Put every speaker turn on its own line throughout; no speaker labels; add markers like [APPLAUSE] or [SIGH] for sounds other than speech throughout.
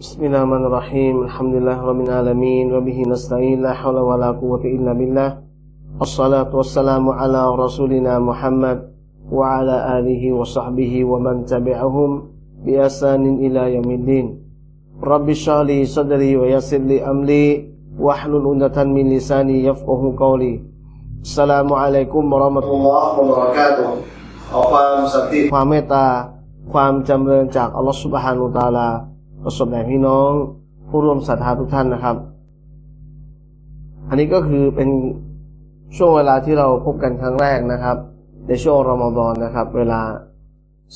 Bismillahirrahmanirrahim. Alhamdulillahirabbil alamin wa bihi nasta'in la haula wala quwwata illa billah. Assalatu wassalamu ala Rasulina Muhammad wa ala alihi wa sahbihi wa man tabi'ahum bi ihsanin ila yaumiddin. Rabbi syrahli sadri wa yassir li amri wahlul 'uqdatan min lisani yafqahu qawli. alaikum warahmatullahi wabarakatuh. ขอความสันติความเมตตาความจำเริญจากอัลลอฮฺสุบฮานุตาลาก็สมแด่พี่น้องผู้ร่วมศรัทธาทุกท่านนะครับ อันนี้ก็คือเป็นช่วงเวลาที่เราพบกันครั้งแรกนะครับ ในช่วงรอมฎอนนะครับ เวลา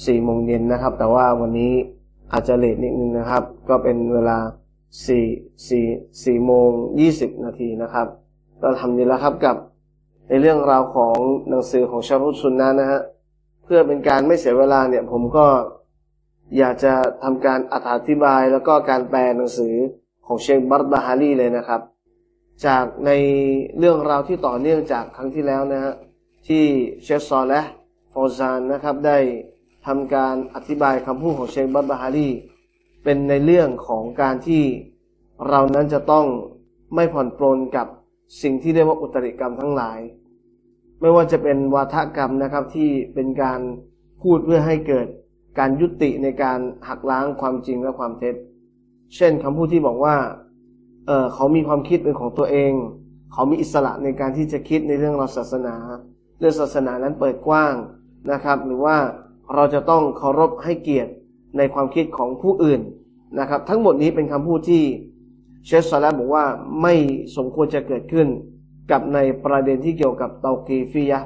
สี่โมงเย็นนะครับ แต่ว่าวันนี้อาจจะเลทนิดนึงนะครับ ก็เป็นเวลาสี่สี่สี่โมงยี่สิบนาทีนะครับ เราทำดีแล้วครับกับ ในเรื่องราวของหนังสือของชาวพุทธสุนนะนะฮะเพื่อเป็นการไม่เสียเวลาเนี่ยผมก็อยากจะทำการอธิบายแล้วก็การแปลหนังสือของเชงบัตบาฮารีเลยนะครับ จากในเรื่องราวที่ต่อเนื่องจากครั้งที่แล้วนะฮะที่เชฟซอลและฟอซานนะครับได้ทำการอธิบายคำพูดของเชงบัตบาฮารีเป็นในเรื่องของการที่เรานั้นจะต้องไม่ผ่อนปลนกับสิ่งที่เรียกว่าอุตริกรรมทั้งหลาย ไม่ว่าจะเป็นวาทกรรมนะครับที่เป็นการพูดเพื่อให้เกิดการยุติในการหักล้างความจริงและความเท็จ เช่นคำพูดที่บอกว่าเออเขามีความคิดเป็นของตัวเอง เขามีอิสระในการที่จะคิดในเรื่องเราศาสนา เรื่องศาสนานั้นเปิดกว้างนะครับ หรือว่าเราจะต้องเคารพให้เกียรติในความคิดของผู้อื่นนะครับ ทั้งหมดนี้เป็นคำพูดที่ เชสซาลบอกว่าไม่สมควรจะเกิดขึ้น กับในประเด็นที่เกี่ยวกับเตากีฟิยะ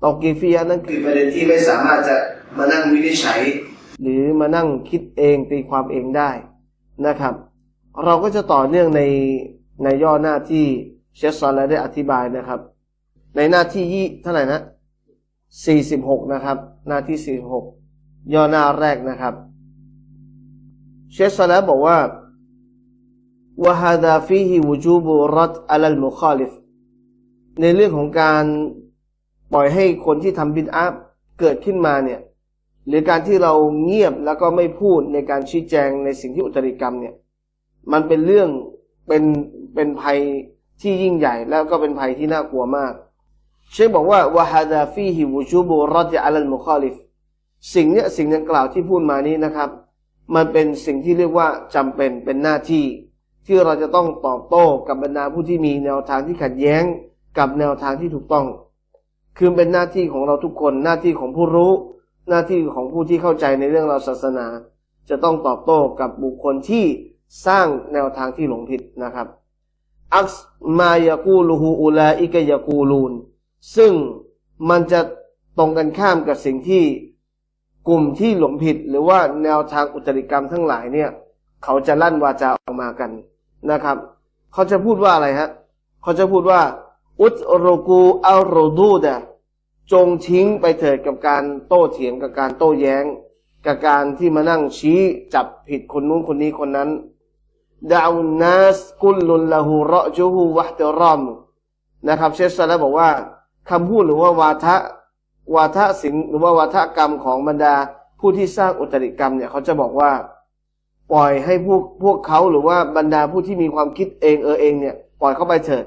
เตากีฟิยะนั้นคือประเด็นที่ไม่สามารถจะมานั่งวินิจฉัยหรือมานั่งคิดเองตีความเองได้นะครับ เราก็จะต่อเนื่องในในย่อหน้าที่เชสซอนและได้อธิบายนะครับ ในหน้าที่ยี่ เท่าไหร่นะสี่สิบหกนะครับ หน้าที่สี่หกย่อหน้าแรกนะครับเชสซอนบอกว่า وهذا فيه و ج و ั رد على المخالف ในเรื่องของการปล่อยให้คนที่ทำบินอัพเกิดขึ้นมาเนี่ยหรือการที่เราเงียบแล้วก็ไม่พูดในการชี้แจงในสิ่งที่อุตริกรรมเนี่ยมันเป็นเรื่องเป็นเป็นภัยที่ยิ่งใหญ่แล้วก็เป็นภัยที่น่ากลัวมากเชคบอกว่าวะฮาดาฟีฮิวูชูบูรอดอัลลมุคอลิฟสิ่งเนี้ยสิ่งดังกล่าวที่พูดมานี้นะครับ มันเป็นสิ่งที่เรียกว่าจำเป็นเป็นหน้าที่ ที่เราจะต้องตอบโต้กับบรรดาผู้ที่มีแนวทางที่ขัดแย้งกับแนวทางที่ถูกต้อง คือเป็นหน้าที่ของเราทุกคนหน้าที่ของผู้รู้หน้าที่ของผู้ที่เข้าใจในเรื่องราวศาสนาจะต้องตอบโต้กับบุคคลที่สร้างแนวทางที่หลงผิดนะครับอักมายากูลูฮูอุลาอิกยากูลูนซึ่งมันจะตรงกันข้ามกับสิ่งที่กลุ่มที่หลงผิดหรือว่าแนวทางอุตริกรรมทั้งหลายเนี่ยเขาจะลั่นวาจาออกมากันนะครับ เขาจะพูดว่าอะไรฮะ เขาจะพูดว่าอุตรกูอัลโรดูดะจงทิ้งไปเถิดกับการโต้เถียง กับการโต้แย้ง กับการที่มานั่งชี้จับผิดคนนู้นคนนี้คนนั้นดาวนัสกุลลุลลหูระจูฮูวะเตรอมนะครับเชสซาลาบอกว่าคำพูดหรือว่าวาทะวาทะสิงหรือว่าวาทกรรมของบรรดาผู้ที่สร้างอุตริกรรมเนี่ย เขาจะบอกว่า ปล่อยให้พวกพวกเขาหรือว่าบรรดาผู้ที่มีความคิดเองเออเองเนี่ยปล่อยเข้าไปเถิด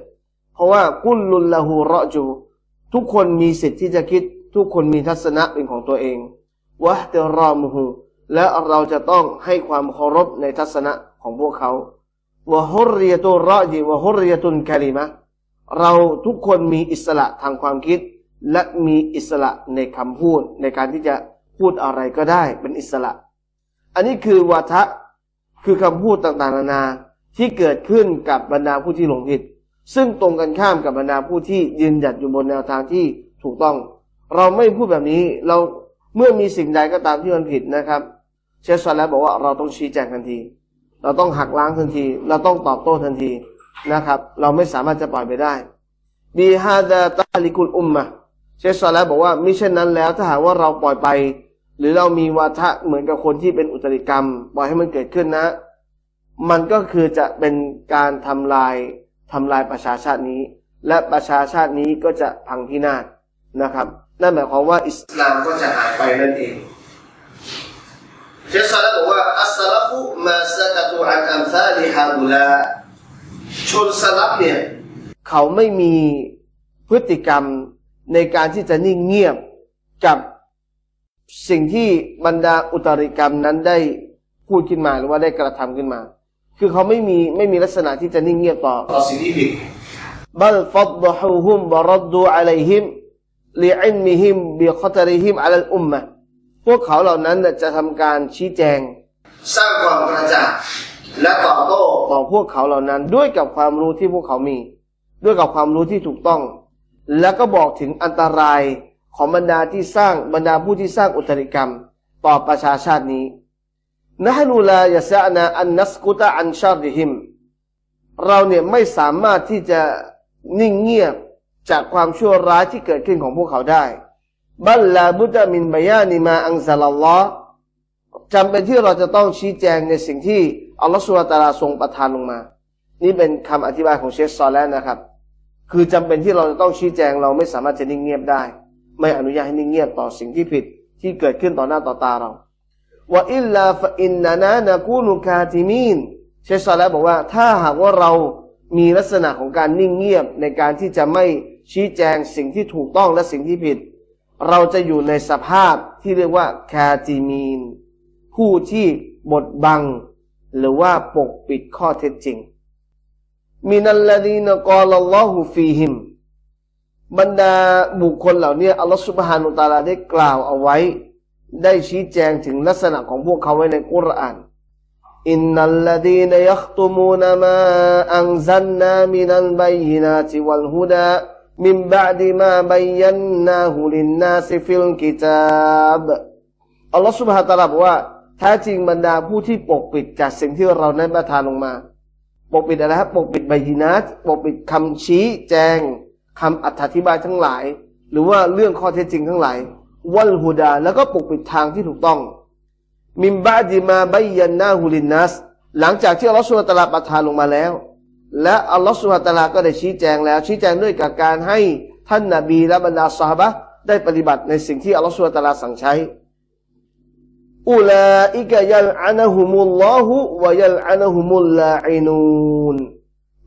เพราะว่ากุลลุลลหูระจูทุกคนมีสิทธิ์ที่จะคิดทุกคนมีทัศนะเป็นของตัวเองวะเตรอมหูและเราจะต้องให้ความเคารพในทัศนะของพวกเขาวะฮุริยตุรอจีวะฮุริยตุนกคลิมะ เราทุกคนมีอิสระทางความคิด และมีอิสระในคำพูดในการที่จะพูดอะไรก็ได้เป็นอิสระ อันนี้คือวาทะคือคำพูดต่างๆนานาที่เกิดขึ้นกับบรรดาผู้ที่หลงผิดซึ่งตรงกันข้ามกับบรรดาผู้ที่ยืนหยัดอยู่บนแนวทางที่ถูกต้อง เราไม่พูดแบบนี้ เราเมื่อมีสิ่งใดก็ตามที่มันผิดนะครับ เชสซาแล้วบอกว่าเราต้องชี้แจงทันที เราต้องหักล้างทันที เราต้องตอบโต้ทันทีนะครับ เราไม่สามารถจะปล่อยไปได้บีฮาดาตาลิกุลอุมมะเชสซาแล้วบอกว่ามิเช่นนั้นแล้วถ้าหากว่าเราปล่อยไป หรือเรามีวาทะเหมือนกับคนที่เป็นอุตริกรรม ปล่อยให้มันเกิดขึ้นนะ มันก็คือจะเป็นการทำลายทำลายประชาชาตินี้ และประชาชาตินี้ก็จะพังพินาศนะครับ นั่นหมายความว่า อิสลามก็จะหายไปนั่นเองเชสซาลบอกว่าอัสลัฟุมาสกตุอันอัมซาลิฮาบุลาชนสลับเนี่ยเขาไม่มีพฤติกรรมในการที่จะนิ่งเงียบกับสิ่งที่บรรดาอุตริกรรมนั้นได้พูดขึ้นมาหรือว่าได้กระทำขึ้นมาคือเขาไม่มีไม่มีลักษณะที่จะนิ่งเงียบต่อต่อสิ่งที่ผิดบัลฟัดดฮูฮุมบรัดดูอะลัยฮิมลิอินมิฮิมบิคอตริฮิมอะลัลอุมมะพวกเขาเหล่านั้น จะทำการชี้แจง สร้างความกระจ่างและตอบโต้ต่อพวกเขาเหล่านั้นด้วยกับความรู้ที่พวกเขามี ด้วยกับความรู้ที่ถูกต้อง แล้วก็บอกถึงอันตราย ของบรรดาที่สร้างบรรดาผู้ที่สร้างอุตริกรรม ต่อประชาชาตินี้นะนูลายะซะนาอันนัสกุตะอันชาดิฮิมเราเนี่ยไม่สามารถที่จะนิ่งเงียบจากความชั่วร้ายที่เกิดขึ้นของพวกเขาได้บัลลาบุตะมินบยานิมาอังซาลลอจำเป็นที่เราจะต้องชี้แจงในสิ่งที่อัลลอฮฺสุลตาราทรงประทานลงมา นี่เป็นคำอธิบายของเชฟซอลแล้วนะครับ คือจำเป็นที่เราจะต้องชี้แจง เราไม่สามารถจะนิ่งเงียบได้ ไม่อนุญาตให้นิ่งเงียบต่อสิ่งที่ผิดที่เกิดขึ้นต่อหน้าต่อตาเราว่าอิลลาฟอินนานานกูนุกาติมีนเชสซาลาบอกว่า ถ้าหากว่าเรามีลักษณะของการนิ่งเงียบในการที่จะไม่ชี้แจงสิ่งที่ถูกต้องและสิ่งที่ผิด เราจะอยู่ในสภาพที่เรียกว่าคาติมีน ผู้ที่บดบัง หรือว่าปกปิดข้อเท็จจริง มินัลลดีนกอลลอฮูฟีหิม บรรดาบุคคลเหล่านี้อัลลอฮฺสุบฮานุตาลาได้กล่าวเอาไว้ได้ชี้แจงถึงลักษณะของพวกเขาไว้ในกุรอาน อินนัลลดีนยัคตุมูนมาอังซันนามินัลบัยนาติวัลฮุดามินบาดีมาบัยันนาฮุลินนาซิฟิลกิตาบอัลลอฮฺสุบฮฺตะลาบอกว่าแท้จริงบรรดาผู้ที่ปกปิดจากสิ่งที่เรานั้นประทานลงมา ปกปิดอะไรครับ ปกปิดใบยินัสปกปิดคำชี้แจงคำอธิบายทั้งหลาย หรือว่าเรื่องข้อเท็จจริงทั้งหลายวัลฮุดาแล้วก็ปกปิดทางที่ถูกต้อง มิมบาดิมาบายันนาฮุลินนัส หลังจากที่อัลลอฮฺสุลตาราประทานลงมาแล้ว และอัลลอฮฺสุลตาราก็ได้ชี้แจงแล้วชี้แจงด้วยกับการให้ท่านนาบีและบรรดาสาบะได้ปฏิบัติในสิ่งที่อัลลอฮฺสุลตาราสั่งใช้อุลาอิกะยัลอานหฮุมุลลอฮุวยัลอานหฮุมุลลาอินูน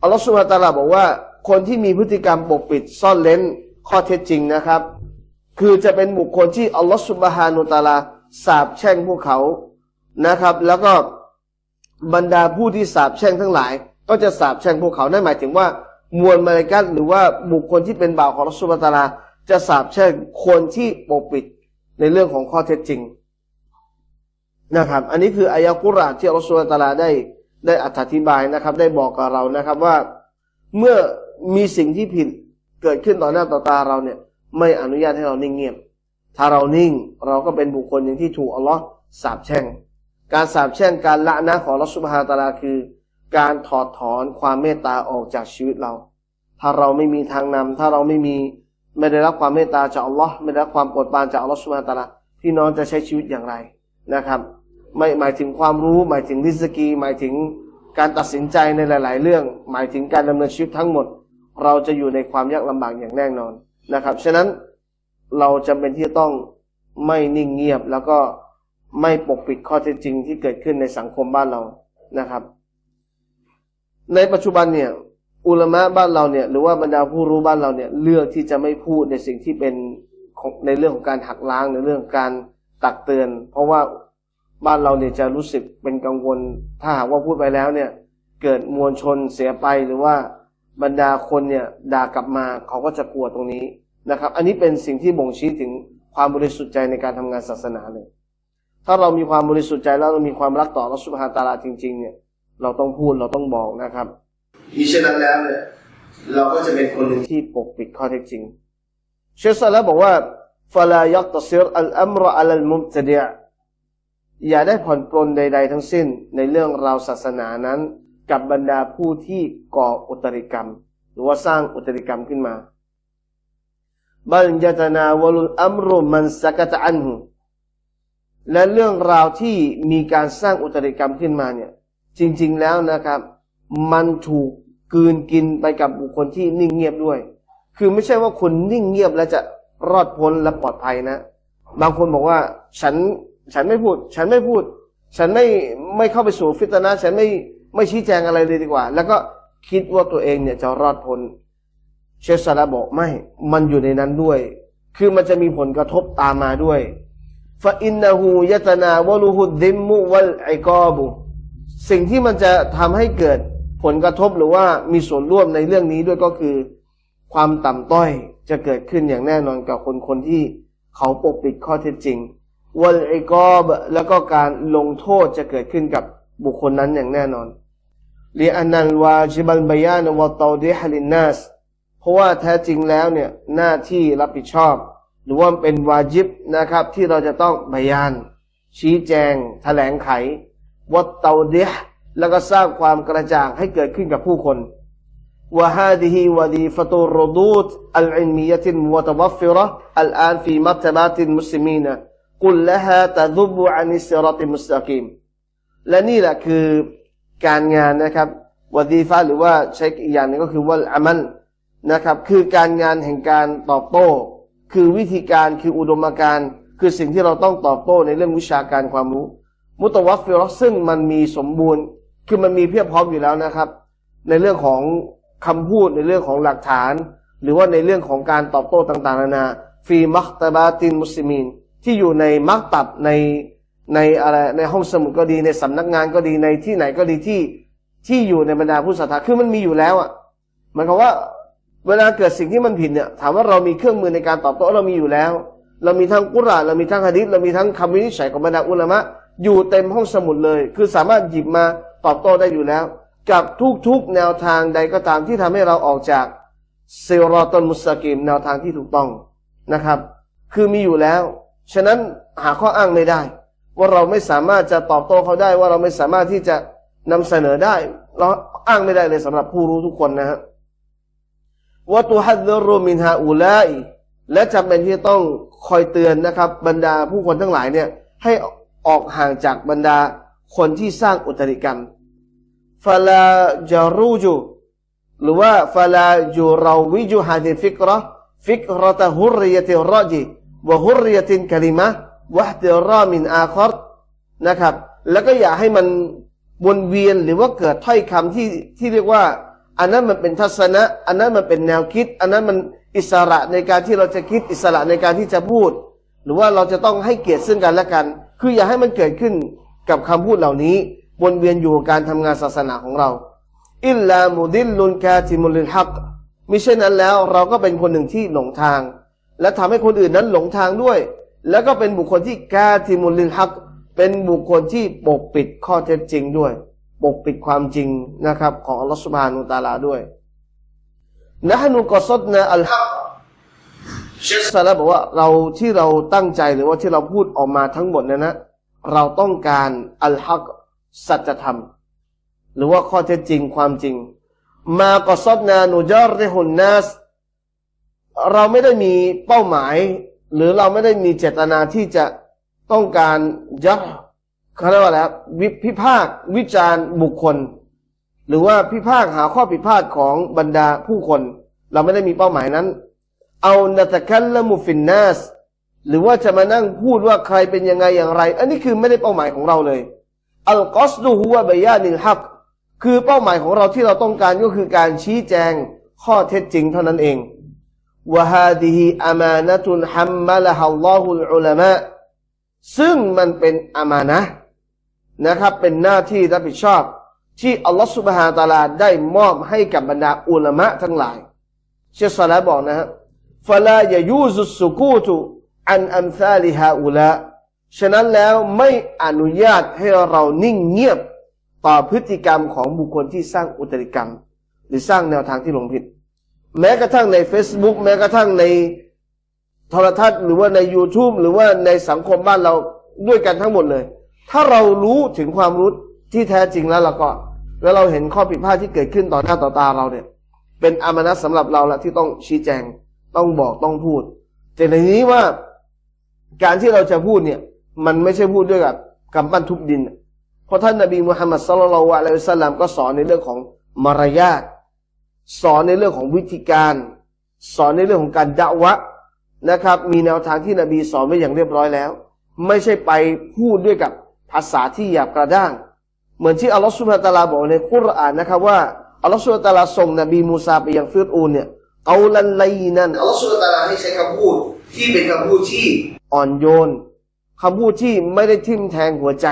อัลลอฮฺสุลตาราบอกว่า คนที่มีพฤติกรรมปกปิด ซ่อนเล้น ข้อเท็จจริงนะครับคือจะเป็นบุคคลที่อัลลอฮฺสุบฮานุตาลาสาบแช่งพวกเขานะครับ แล้วก็บรรดาผู้ที่สาบแช่งทั้งหลาย ก็จะสาบแช่งพวกเขา นั่นหมายถึงว่า มวลมาเลกัตหรือว่าบุคคลที่เป็นบ่าวของอัสุบตาลาจะสาบแช่งคนที่ปกปิดในเรื่องของข้อเท็จจริงนะครับ อันนี้คืออายะกุรานที่อัสุบตาลาได้ได้อธิบายนะครับได้บอกกับเรานะครับว่าเมื่อมีสิ่งที่ผิดเกิดขึ้นต่อหน้าต่อตาเราเนี่ยไม่อนุญาตให้เรานิ่งเงียบ ถ้าเรานิ่งเราก็เป็นบุคคลอย่างที่ถูกอัลลอฮ์สาบแช่ง การสาบแช่งการละนะของลัสุบฮาตาลาคือ การถอดถอนความเมตตาออกจากชีวิตเรา ถ้าเราไม่มีทางนำ ถ้าเราไม่มีไม่ได้รับความเมตตาจากอัลลอฮ์ไม่ได้รับความโปรดปรานจากอัลลอฮ์สุบฮาตาลาพี่น้องจะใช้ชีวิตอย่างไรนะครับ ไม่หมายถึงความรู้หมายถึงริสกี หมายถึงการตัดสินใจในหลาย ๆ เรื่อง หมายถึงการดำเนินชีวิตทั้งหมด เราจะอยู่ในความยากลำบากอย่างแน่นอนนะครับ ฉะนั้นเราจำเป็นที่ต้องไม่นิ่งเงียบ แล้วก็ไม่ปกปิดข้อเท็จจริง ที่เกิดขึ้นในสังคมบ้านเรา นะครับ ในปัจจุบันเนี่ยอุลมะบ้านเราเนี่ยหรือว่าบรรดาผู้รู้บ้านเราเนี่ยเลือกที่จะไม่พูดในสิ่งที่เป็นในเรื่องของการหักล้าง ในเรื่องการตักเตือน เพราะว่าบ้านเราเนี่ยจะรู้สึกเป็นกังวล ถ้าหากว่าพูดไปแล้วเนี่ยเกิดมวลชนเสียไปหรือว่าบรรดาคนเนี่ยด่ากลับมาเขาก็จะกลัวตรงนี้นะครับอันนี้เป็นสิ่งที่บ่งชี้ถึงความบริสุทธิ์ใจในการทำงานศาสนาเลย ถ้าเรามีความบริสุทธิ์ใจแล้วเรามีความรักต่อรัสุภาตาลาจริง ๆเนี่ยเราต้องพูดเราต้องบอกนะครับมิช่นนั้นแล้วเนี่ยเราก็จะเป็นคนหนึ่งที่ปกปิดข้อเท็จจริงเชสซาแล้วบอกว่าฟลายักตัซิรอัลอัมรอัลมุบตเดียอย่าได้ผ่อนปลนใดๆทั้งสิ้นในเรื่องราวศาสนานั้นกับบรรดาผู้ที่ก่ออุตริกรรม หรือว่าสร้างอุตริกรรมขึ้นมาบัญัตนาวลุลอัมรุมันสกตตอันหุและเรื่องราวที่มีการสร้างอุตริกรรมขึ้นมาเนี่ย จริงๆแล้วนะครับ มันถูกกืนกินไปกับบุคคลที่นิ่งเงียบด้วย คือไม่ใช่ว่าคนนิ่งเงียบแล้วจะรอดพ้นและปลอดภัยนะ บางคนบอกว่าฉันฉันไม่พูด ฉันไม่พูด ฉันไม่ไม่เข้าไปสู่ฟิตนะฉันไม่ไม่ชี้แจงอะไรเลยดีกว่า แล้วก็คิดว่าตัวเองเนี่ยจะรอดพ้นเชสซาลาบอกไม่ มันอยู่ในนั้นด้วย คือมันจะมีผลกระทบตามมาด้วยฟาอินนาหูยตนาวลูฮุดดิมมุวัลไอกอบุ สิ่งที่มันจะทำให้เกิดผลกระทบหรือว่ามีส่วนร่วมในเรื่องนี้ด้วยก็คือ ความต่ำต้อยจะเกิดขึ้นอย่างแน่นอนกับคนคนที่เขาปกปิดข้อเท็จจริง วัลไอกอบ แล้วก็การลงโทษจะเกิดขึ้นกับบุคคลนั้นอย่างแน่นอนเรียนนันวาจิบันบายานวะตอดิฮลินนัสเพราะว่าแท้จริงแล้วเนี่ยหน้าที่รับผิดชอบ หรือว่าเป็นวาจิบนะครับที่เราจะต้องบยาน ชี้แจง แถลงไขวัดเตาเดียแล้วก็สร้างความกระจ่างให้เกิดขึ้นกับผู้คนวะฮาดีฮีวะดีฟตูรดูตอัลอินมียะตินวะตวัฟฟิระอัลอานฟีมัตบาตินมุสลิมีนะกุลละฮาตะดุบุอานิสรติมุสตะกิมและนี่แหละคือการงานนะครับวะดีฟ้าหรือว่าใช้อีกอย่างนึงก็คือว่าอามัลนะครับคือการงานแห่งการตอบโต้ คือวิธีการคืออุดมการณ์คือสิ่งที่เราต้องตอบโต้ ในเรื่องวิชาการความรู้ มุตวัฟฟิลซึ่งมันมีสมบูรณ์ คือมันมีเพียบพร้อมอยู่แล้วนะครับ ในเรื่องของคำพูดในเรื่องของหลักฐาน หรือว่าในเรื่องของการตอบโต้ต่าง ๆนานาฟีมักตาบาตินมุสลิมีนที่อยู่ในมักตับใน ในอะไรในห้องสมุดก็ดีในสำนักงานก็ดีในที่ไหนก็ดีที่ที่อยู่ในบรรดาผู้ศรัทธาคือมันมีอยู่แล้วอ่ะหมายความว่าเวลาเกิดสิ่งที่มันผิดเนี่ยถามว่าเรามีเครื่องมือในการตอบโต้เรามีอยู่แล้ว เรามีทั้งกุรานเรามีทั้งฮะดิษเรามีทั้งคำวินิจฉัยของบรรดาอุลามะ อยู่เต็มห้องสมุดเลย คือสามารถหยิบมาตอบโต้ได้อยู่แล้วกับทุกๆแนวทางใดก็ตามที่ทำให้เราออกจากเซรอตนมุสกิมแนวทางที่ถูกต้องนะครับ คือมีอยู่แล้ว ฉะนั้นหาข้ออ้างไม่ได้ ว่าเราไม่สามารถจะตอบโต้เขาได้ว่าเราไม่สามารถที่จะนำเสนอได้เราอ้างไม่ได้เลยสำหรับผู้รู้ทุกคนนะครับวัตุฮัดรมินฮาอูลาอและจำเป็นที่ต้องคอยเตือนนะครับบรรดาผู้คนทั้งหลายเนี่ย ให้ออกห่างจากบรรดาคนที่สร้างอุตริกรรมฟาลาจารูจูหรือว่าฟาลาจูราวิจูฮาดิฟิกรอฟิกระตะฮุรียติรอจีวะฮุรียตินกลิมะวะฮติรอมินอาคอรนะครับ แล้วก็อย่าให้มันวนเวียนหรือว่าเกิดถ้อยคำที่ที่เรียกว่าอันนั้นมันเป็นทัศนะอันนั้นมันเป็นแนวคิด อันนั้นมันอิสระในการที่เราจะคิดอิสระในการที่จะพูด หรือว่าเราจะต้องให้เกียรติซึ่งกันและกัน คืออย่าให้มันเกิดขึ้นกับคำพูดเหล่านี้วนเวียนอยู่การทำงานศาสนาของเรา อิลลามูดิลลุนกาติมุลินฮักมิเช่นนั้นแล้ว เราก็เป็นคนหนึ่งที่หลงทาง และทำให้คนอื่นนั้นหลงทางด้วย แล้วก็เป็นบุคคลที่กาติมุลินฮัก เป็นบุคคลที่ปกปิดข้อเท็จจริงด้วยปกปิดความจริงนะครับ ของอัลลอฮฺสุบฮานุตาลาด้วยนะฮนุกอสดนะอัลฮักเซาลาบอกว่าเราที่เราตั้งใจหรือว่าที่เราพูดออกมาทั้งหมดนั้นนะ เราต้องการอัลฮักสัจธรรม หรือว่าข้อเท็จจริงความจริง มากอสดนานูจาริฮุนนัสเราไม่ได้มีเป้าหมาย หรือเราไม่ได้มีเจตนาที่จะต้องการยักเขาเรียกว่าอะไรครับพิภาควิจารณ์บุคคล หรือว่าพิภาคหาข้อผิดพลาดของบรรดาผู้คน เราไม่ได้มีเป้าหมายนั้น เอานาตะคัลละมุฟินนัสหรือว่าจะมานั่งพูดว่าใครเป็นยังไงอย่างไร อันนี้คือไม่ได้เป้าหมายของเราเลยอัลกอสดูฮุวเบยานิลฮักคือเป้าหมายของเราที่เราต้องการก็คือการชี้แจงข้อเท็จจริงเท่านั้นเองวะฮาดีฮีอามานะตุนฮัมมะละฮัลลอฮุลอุลามะซึ่งมันเป็นอามานะนะครับเป็นหน้าที่รับผิดชอบที่อัลลอฮฺสุบฮาตาลาได้มอบให้กับบรรดาอุลามะทั้งหลาย เชษสลาบอกนะฮะฟลาอย่ายูซุสุกูตุอันอัมซาลิฮาอุลาฉะนั้นแล้วไม่อนุญาตให้เรานิ่งเงียบ ต่อพฤติกรรมของบุคคลที่สร้างอุตริกรรม หรือสร้างแนวทางที่หลงผิด แม้กระทั่งใน Facebook แม้กระทั่งในโทรทัศน์ หรือว่าใน YouTube หรือว่าในสังคมบ้านเราด้วยกันทั้งหมดเลยถ้าเรารู้ถึงความรู้ที่แท้จริงแล้วเราก็ แล้วเราเห็นข้อผิดพลาดที่เกิดขึ้นต่อหน้าต่อตาเราเนี่ย เป็นอามานะสำหรับเราละที่ต้องชี้แจง ต้องบอกต้องพูด แต่ในนี้ว่าการที่เราจะพูดเนี่ย มันไม่ใช่พูดด้วยกับกำปั้นทุบดิน เพราะท่านนาบีมุฮัมมัดสลลัลอะลัยฮิสลามก็สอนในเรื่องของมารยาท สอนในเรื่องของวิธีการ สอนในเรื่องของการดะวะนะครับ มีแนวทางที่นบีสอนไว้อย่างเรียบร้อยแล้ว ไม่ใช่ไปพูดด้วยกับภาษาที่หยาบกระด้าง เหมือนที่อัลลอฮฺสุลตาราบอกในคุรานนะครับว่าอัลลอฮฺสุลตาราส่งนบีมูซาไปยังฟิรูนเนี่ย เอาลันไลนั่นอัลลอฮฺสุลตาราให้ใช้คำพูด ที่เป็นคำพูดที่อ่อนโยนคำพูดที่ไม่ได้ทิ่มแทงหัวใจ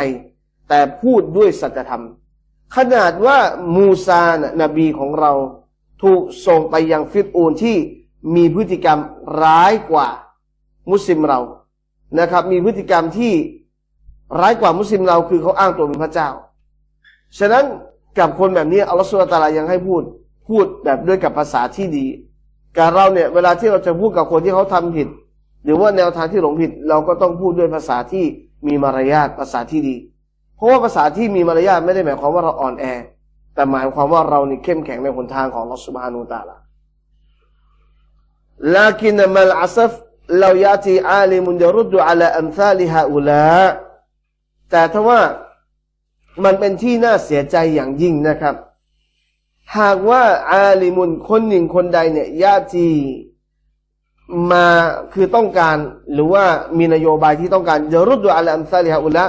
แต่พูดด้วยสัจธรรม ขนาดว่ามูซานนบีของเราถูกส่งไปยังฟิรูนที่มีพฤติกรรมร้ายกว่า มุสลิมเรานะครับ มีพฤติกรรมที่ร้ายกว่ามุสลิมเราคือเขาอ้างตัวเป็นพระเจ้า ฉะนั้นกับคนแบบนี้อัลลอฮฺสุลตารายังให้พูดพูดแบบด้วยกับภาษาที่ดี การเราเนี่ยเวลาที่เราจะพูดกับคนที่เขาทำผิด หรือว่าแนวทางที่หลงผิด เราก็ต้องพูดด้วยภาษาที่มีมารยาทภาษาที่ดี เพราะว่าภาษาที่มีมารยาทไม่ได้หมายความว่าเราอ่อนแอแต่หมายความว่าเรานี่เข้มแข็งในหนทางของอัลลอฮฺสุบฮานูตาลามเอาน لكن مع الأسف لو يأتي ع ด ل م อ ر ลอัมซาลิฮ ه อุลาแต่ถ้าว่ามันเป็นที่น่าเสียใจอย่างยิ่งนะครับ หากว่าอาลิมุนคนหนึ่งคนใดเนี่ย ญาติมาคือต้องการ หรือว่ามีนโยบายที่ต้องการจะรุดดูอัลอัมซาลิฮะอุละ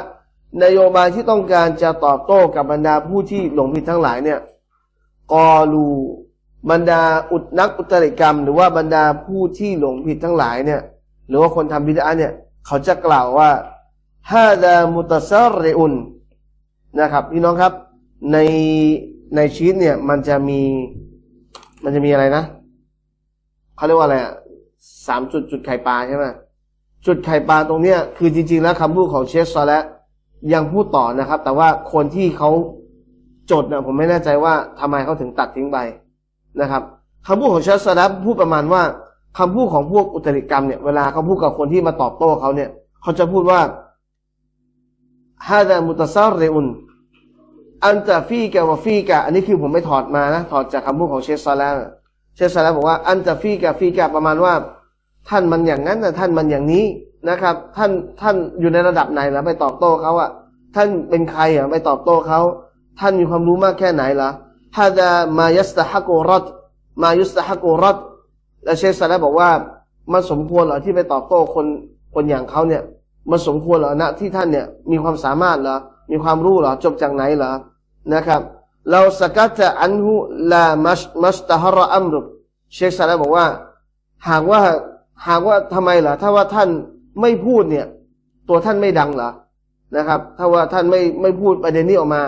นโยบายที่ต้องการจะตอบโต้กับบรรดาผู้ที่หลงผิดทั้งหลายเนี่ย กอลู บรรดาอุดนักอุตริกรรม หรือว่าบรรดาผู้ที่หลงผิดทั้งหลายเนี่ย หรือว่าคนทำบิดาเนี่ย เขาจะกล่าวว่าฮาดามุตซารอุนนะครับพี่น้องครับในในชีตเนี่ยมันจะมี มันจะมีอะไรนะ เขาเรียกว่าอะไรอ่ะสามจุดจุดไข่ปลาใช่ไหมจุดไข่ปลาตรงเนี้ย คือจริงๆแล้ว คำพูดของเชสซอและ ยังพูดต่อนะครับ แต่ว่าคนที่เขาจดเนี่ยผมไม่แน่ใจว่า ทำไมเขาถึงตัดทิ้งไปนะครับ คำพูดของเชสซอและพูดประมาณว่า คำพูดของพวกอุตริกรรมเนี่ยเวลาเขาพูดกับคนที่มาตอบโต้เขาเนี่ยเขาจะพูดว่าฮาดามุตซาเรอุนอันจะฟีกะวะฟีกะอันนี้คือผมไม่ถอดมานะ ถอดจากคำพูดของเชสซาลาเชสซาลาบอกว่าอันจะฟีกะฟีกะประมาณว่า ท่านมันอย่างนั้นนะท่านมันอย่างนี้นะครับ ท่านท่านอยู่ในระดับไหนล่ะไปตอบโต้เขาอะท่านเป็นใครอ่ะไปตอบโต้เขา ท่านมีความรู้มากแค่ไหนล่ะฮาดามายัสตะฮักูรัตมายุสตะฮักูรัตและเชสซาลาบอกว่ามันสมควรเหรอที่ไปตอบโต้คนคนอย่างเขาเนี่ยมันสมควรเหรอนะที่ท่านเนี่ยมีความสามารถเหรอ มีความรู้เหรอ จบจากไหนเหรอ นะครับ เราสกัดอันหุลามัสมัสตะฮรออัมรุเชคซาลาบอกว่า หากว่า หากว่าทำไมหรอ ถ้าว่าท่านไม่พูดเนี่ย ตัวท่านไม่ดังเหรอ นะครับ ถ้าว่าท่านไม่ไม่พูดประเด็นนี้ออกมา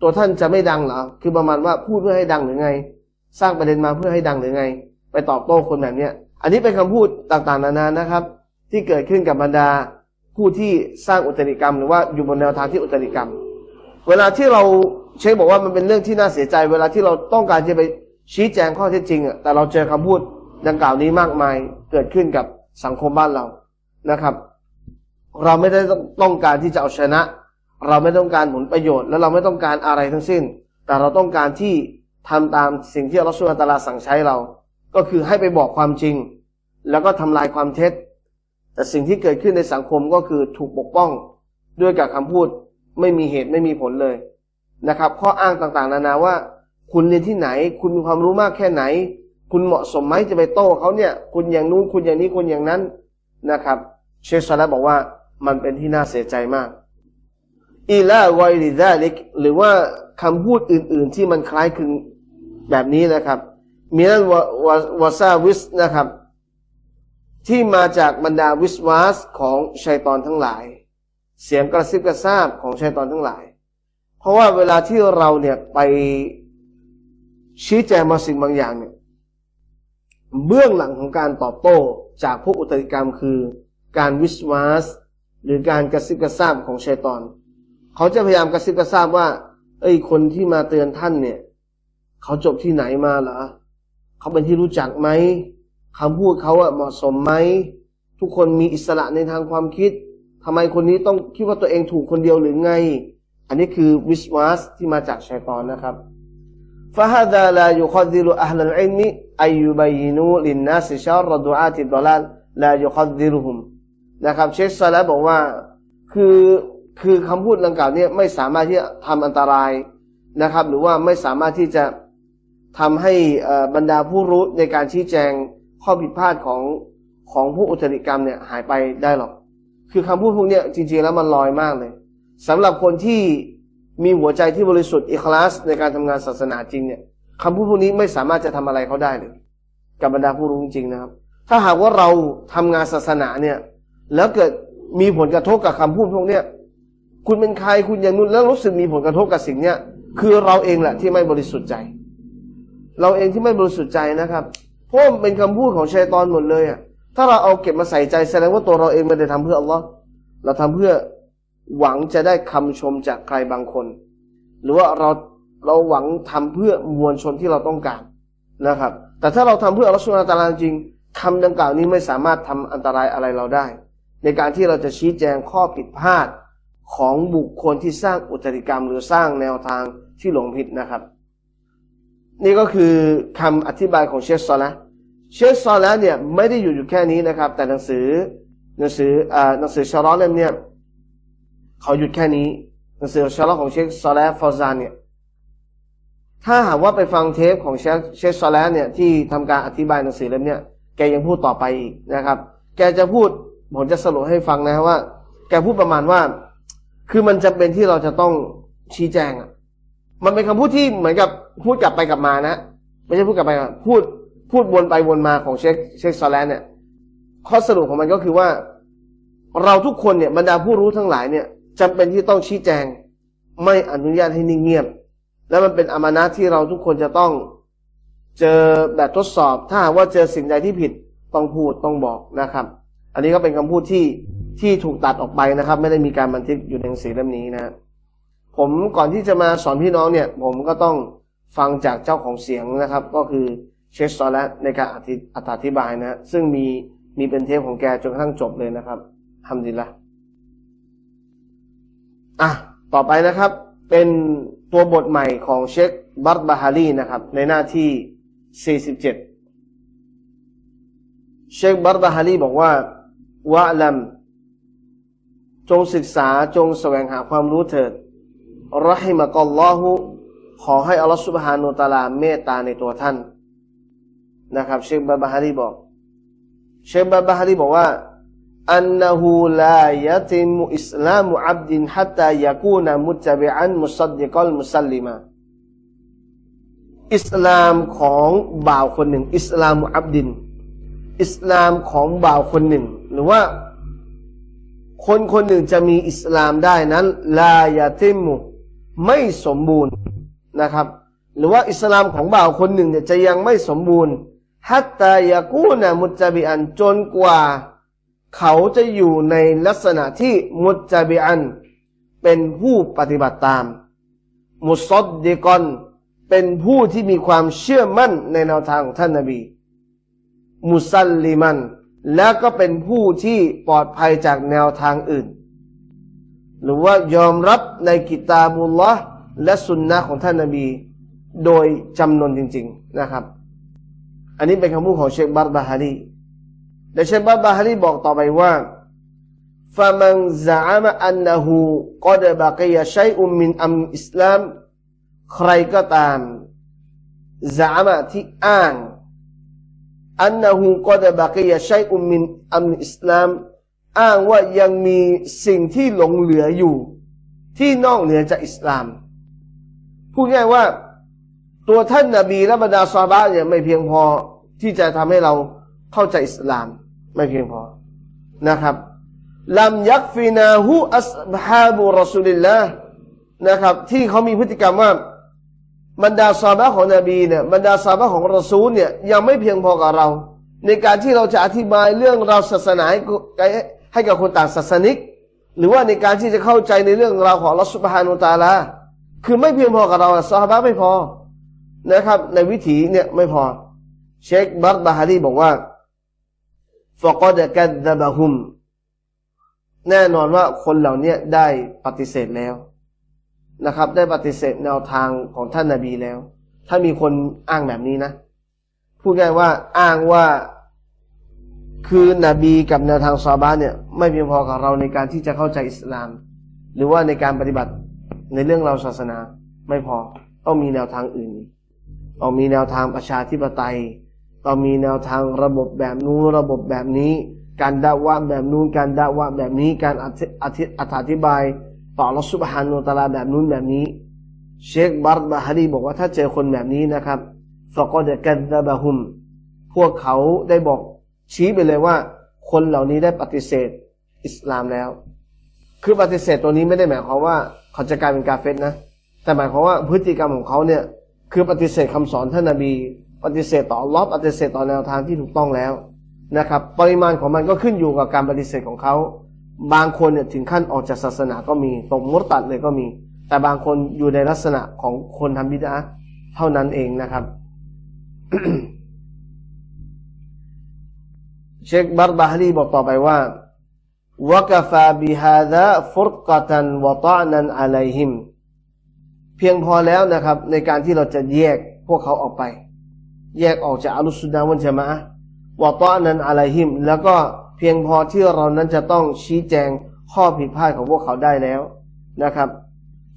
ตัวท่านจะไม่ดังเหรอ คือประมาณว่าพูดเพื่อให้ดังหรือไง สร้างประเด็นมาเพื่อให้ดังหรือไง ไปตอบโต้คนแบบเนี้ย อันนี้เป็นคำพูดต่างๆนานานะครับ ที่เกิดขึ้นกับบรรดาผู้ที่สร้างอุตริกรรมหรือว่าอยู่บนแนวทางที่อุตริกรรม เวลาที่เราเช็คบอกว่ามันเป็นเรื่องที่น่าเสียใจ เวลาที่เราต้องการจะไปชี้แจงข้อเท็จจริงอ่ะ แต่เราเจอคำพูดดังกล่าวนี้มากมายเกิดขึ้นกับสังคมบ้านเรา นะครับ เราไม่ได้ต้องการที่จะเอาชนะ เราไม่ต้องการผลประโยชน์ และเราไม่ต้องการอะไรทั้งสิ้น แต่เราต้องการที่ทำตามสิ่งที่อัลลอฮฺสุลตาราสั่งใช้เรา ก็คือให้ไปบอกความจริง แล้วก็ทำลายความเท็จแต่สิ่งที่เกิดขึ้นในสังคมก็คือถูกปกป้อง ด้วยกับคำพูดไม่มีเหตุไม่มีผลเลยนะครับข้ออ้างต่างๆ นานาว่า คุณเรียนที่ไหน คุณมีความรู้มากแค่ไหน คุณเหมาะสมไหมจะไปโต้เขาเนี่ย คุณอย่างนู้นคุณอย่างนี้ คุณอย่างนั้นนะครับเชคซาลาบอกว่ามันเป็นที่น่าเสียใจมากอีลาไวริดาลิกหรือว่าคำพูดอื่น ๆที่มันคล้ายคลึงแบบนี้นะครับมีนั่นวาซาวิสนะครับที่มาจากบรรดาวิสวาสของชัยตอนทั้งหลาย เสียงกระซิบกระซาบของชัยตอนทั้งหลาย เพราะว่าเวลาที่เราเนี่ยไปชี้แจงมาสิ่งบางอย่าง เนี่ย เบื้องหลังของการตอบโต้จากพวกอุตริกรรมคือ การวิสวาสหรือการกระซิบกระซาบของชัยตอน เขาจะพยายามกระซิบกระซาบว่า เอ้ยคนที่มาเตือนท่านเนี่ย เขาจบที่ไหนมาเหรอเขาเป็นที่รู้จักไหมคำพูดเขาอะเหมาะสมไหมทุกคนมีอิสระในทางความคิดทำไมคนนี้ต้องคิดว่าตัวเองถูกคนเดียวหรือไง อันนี้คือวิสวาสที่มาจากชัยตอนนะครับฟาฮาดาลายุคดิลุอัลลัลอิมิอายุบยินูลินนาสชารดูอาติดลาลลายุคดิลุฮุมนะครับเชคซาลาบอกว่าคือคือคำพูดดังกล่าวนี่ยไม่สามารถที่จะทำอันตรายนะครับหรือว่าไม่สามารถที่จะทำให้บรรดาผู้รู้ในการชี้แจงข้อผิดพลาดของของผู้อุตริกรรมเนี่ยหายไปได้หรอก คือคำพูดพวกนี้จริง ๆ แล้วมันลอยมากเลย สำหรับคนที่มีหัวใจที่บริสุทธิ์อิคลาสในการทำงานศาสนาจริง เนี่ยคำพูดพวกนี้ไม่สามารถจะทำอะไรเขาได้เลยกับบรรดาผู้รู้จริงๆนะครับ ถ้าหากว่าเราทำงานศาสนาเนี่ย แล้วเกิดมีผลกระทบกับคำพูดพวกเนี้ยคุณเป็นใครคุณอย่างนู้นแล้วรู้สึกมีผลกระทบกับสิ่งเนี้ยคือเราเองแหละที่ไม่บริสุทธิ์ใจ เราเองที่ไม่บริสุทธิ์ใจนะครับพราะเป็นคำพูดของชัยตอนหมดเลยอ่ะ ถ้าเราเอาเก็บมาใส่ใจแสดงว่าตัวเราเองไม่ได้ทำเพื่ออัลลอฮ์เราทำเพื่อหวังจะได้คำชมจากใครบางคน หรือว่าเรา เราหวังทำเพื่อมวลชนที่เราต้องการนะครับ แต่ถ้าเราทำเพื่ออัลลอฮ์อัลตาราจริงคำดังกล่าวนี้ไม่สามารถทำอันตรายอะไรเราได้ ในการที่เราจะชี้แจงข้อผิดพลาดของบุคคลที่สร้างอุตริกรรม หรือสร้างแนวทางที่หลงผิดนะครับนี่ก็คือคำอธิบายของเชสซอนะเชคซอลแล้วเนี่ยไม่ได้อยู่อยู่แค่นี้นะครับ แต่หนังสือหนังสืออ่าหนังสือชาร์ลเล่มเนี่ยเขาหยุดแค่นี้หนังสือชาร์ลของเชคซอลแล้วฟอร์ซานเนี่ยถ้าหากว่าไปฟังเทปของเชคเชคซอลแล้วเนี่ยที่ทำการอธิบายหนังสือเล่มเนี่ยแกยังพูดต่อไปอีกนะครับ แกจะพูดผมจะสรุปให้ฟังนะว่า แกพูดประมาณว่า คือมันจำเป็นที่เราจะต้องชี้แจงอ่ะมันเป็นคำพูดที่เหมือนกับพูดกลับไปกลับมานะไม่ใช่พูดกลับไป พูดพูดวนไปวนมาของเชคเชคซอลแลนเนี่ยข้อสรุปของมันก็คือว่า เราทุกคนเนี่ยบรรดาผู้รู้ทั้งหลายเนี่ยจำเป็นที่ต้องชี้แจงไม่อนุญาตให้นิ่งเงียบ และมันเป็นอามานะที่เราทุกคนจะต้องเจอแบบทดสอบถ้าว่าเจอสิ่งใดที่ผิดต้องพูดต้องบอกนะครับ อันนี้ก็เป็นคำพูดที่ที่ถูกตัดออกไปนะครับ ไม่ได้มีการบันทึกอยู่ในหนังสือเล่มนี้นะผมก่อนที่จะมาสอนพี่น้องเนี่ย ผมก็ต้องฟังจากเจ้าของเสียงนะครับ ก็คือเชสซอและในการอธิบายนะ ซึ่งมีมีเป็นเทปของแกจนกระทั่งจบเลยนะครับทำดีละอ่ะ ต่อไปนะครับ เป็นตัวบทใหม่ของเชคบัตบาฮารีนะครับ ในหน้าที่ 47 เชคบัตบาฮารีบอกว่า วะลัมจงศึกษาจงแสวงหาความรู้เถิดรหิมะกอลลอฮุขอให้อัลลอฮฺสุบฮานุตาลาเมตตาในตัวท่านนะครับเชคบาบาฮารีบอกเชคบาบาฮารีบอกว่า อันนหูลายะติมุอิสลามุอับดินฮัตตายากูนามุจเบอันมุสัดดิกอลมุสลิมาอิสลามของบ่าวคนหนึ่งอิสลามุอับดิน อิสลามของบ่าวคนหนึ่ง หรือว่า คนคนหนึ่งจะมีอิสลามได้นั้นลายาติมุ ไม่สมบูรณ์นะครับ หรือว่าอิสลามของบ่าวคนหนึ่ง เนี่ยจะยังไม่สมบูรณ์ฮัตตายากูนะมุจจบิอันจนกว่าเขาจะอยู่ในลักษณะที่มุจจบิอันเป็นผู้ปฏิบัติตามมุสดดีกอนเป็นผู้ที่มีความเชื่อมั่นในแนวทางของท่านนาบีมุสัลลิมันและก็เป็นผู้ที่ปลอดภัยจากแนวทางอื่นหรือว่ายอมรับในกิตาบุลละและสุนนะของท่านนาบีโดยจำนวนจริงๆนะครับอันนี้เป็นคำพูดของเชคบาร์บาฮารีและเชคบาร์บาฮารีบอกต่อไปว่าฟััมมาอ فمن ز ดบ أ กียะชัยอุมมินอัมอิสลามใครก็ตาม ز ม م ที่อ้างอันนูก أ กียะชัยอุมมินอัมอิสลามอ้างว่ายังมีสิ่งที่หลงเหลืออยู่ ที่นอกเหนือจากอิสลามพูดง่ายว่าตัวท่านนาบี และบรรดาซาบะเนี่ยไม่เพียงพอที่จะทำให้เราเข้าใจอิสลามไม่เพียงพอนะครับลำมยักฟีนาหูอัสฮาบุรอสุลินละนะครับ ที่เขามีพฤติกรรมว่า บรรดาซาบะของนบีเนี่ยบรรดาซาบะของรอสูลเนี่ยยังไม่เพียงพอกับเรา ในการที่เราจะอธิบายเรื่องราวศาสนาให้กับคนต่างศาสนิก หรือว่าในการที่จะเข้าใจในเรื่องราวของรอสุบฮานุตาลาคือไม่เพียงพอกับเราซาบะไม่พอนะครับในวิถีเนี่ยไม่พอเชคบัตบาฮารีบอกว่าฟอกอดกันดะบะฮุมแน่นอนว่าคนเหล่านี้ได้ปฏิเสธแล้วนะครับ ได้ปฏิเสธแนวทางของท่านนาบีแล้ว ถ้ามีคนอ้างแบบนี้นะ พูดง่ายว่าอ้างว่าคือนบีกับแนวทางซาบานเนี่ยไม่เพียงพอกับเราในการที่จะเข้าใจอิสลาม หรือว่าในการปฏิบัติในเรื่องเราศาสนา ไม่พอต้องมีแนวทางอื่นต้องมีแนวทางประชาธิปไตยต้องมีแนวทางระบบแบบนู้นระบบแบบนี้ การด่าว่าแบบนู้นการด่าว่าแบบนี้การอธิอธิบาย ต่อรัศมบฮานุตาลาแบบนู้นแบบนี้ เชคบาร์บาฮารีบอกว่าถ้าเจอคนแบบนี้นะครับฟกอดกันดาบะฮุม พวกเขาได้บอก ชี้ไปเลยว่า คนเหล่านี้ได้ปฏิเสธ อิสลามแล้ว คือปฏิเสธตัวนี้ไม่ได้หมายความว่า เขาจะกลายเป็นกาเฟสนะแต่หมายความว่าพฤติกรรมของเขาเนี่ยคือปฏิเสธคำสอน ท่านนาบี ปฏิเสธต่อลอบปฏิเสธต่อแนวทางที่ถูกต้องแล้วนะครับ ปริมาณของมันก็ขึ้นอยู่กับการปฏิเสธของเขา บางคนเนี่ยถึงขั้นออกจากศาสนาก็มีตกมุตัดเลยก็มี แต่บางคนอยู่ในลักษณะของคนทำบิดาเท่านั้นเองนะครับ เชคบาร์บาฮลีบอกต่อไปว่าวกฟาบิฮาดะฟุรกตันวะตานันอะลฮิมเพียงพอแล้วนะครับ ในการที่เราจะแยกพวกเขาออกไป แยกออกจากอัลุสุนนะวันจามะวะตอนนั้นอะไรหิม แล้วก็เพียงพอที่เรานั้นจะต้องชี้แจงข้อผิดพลาดของพวกเขาได้แล้วนะครับ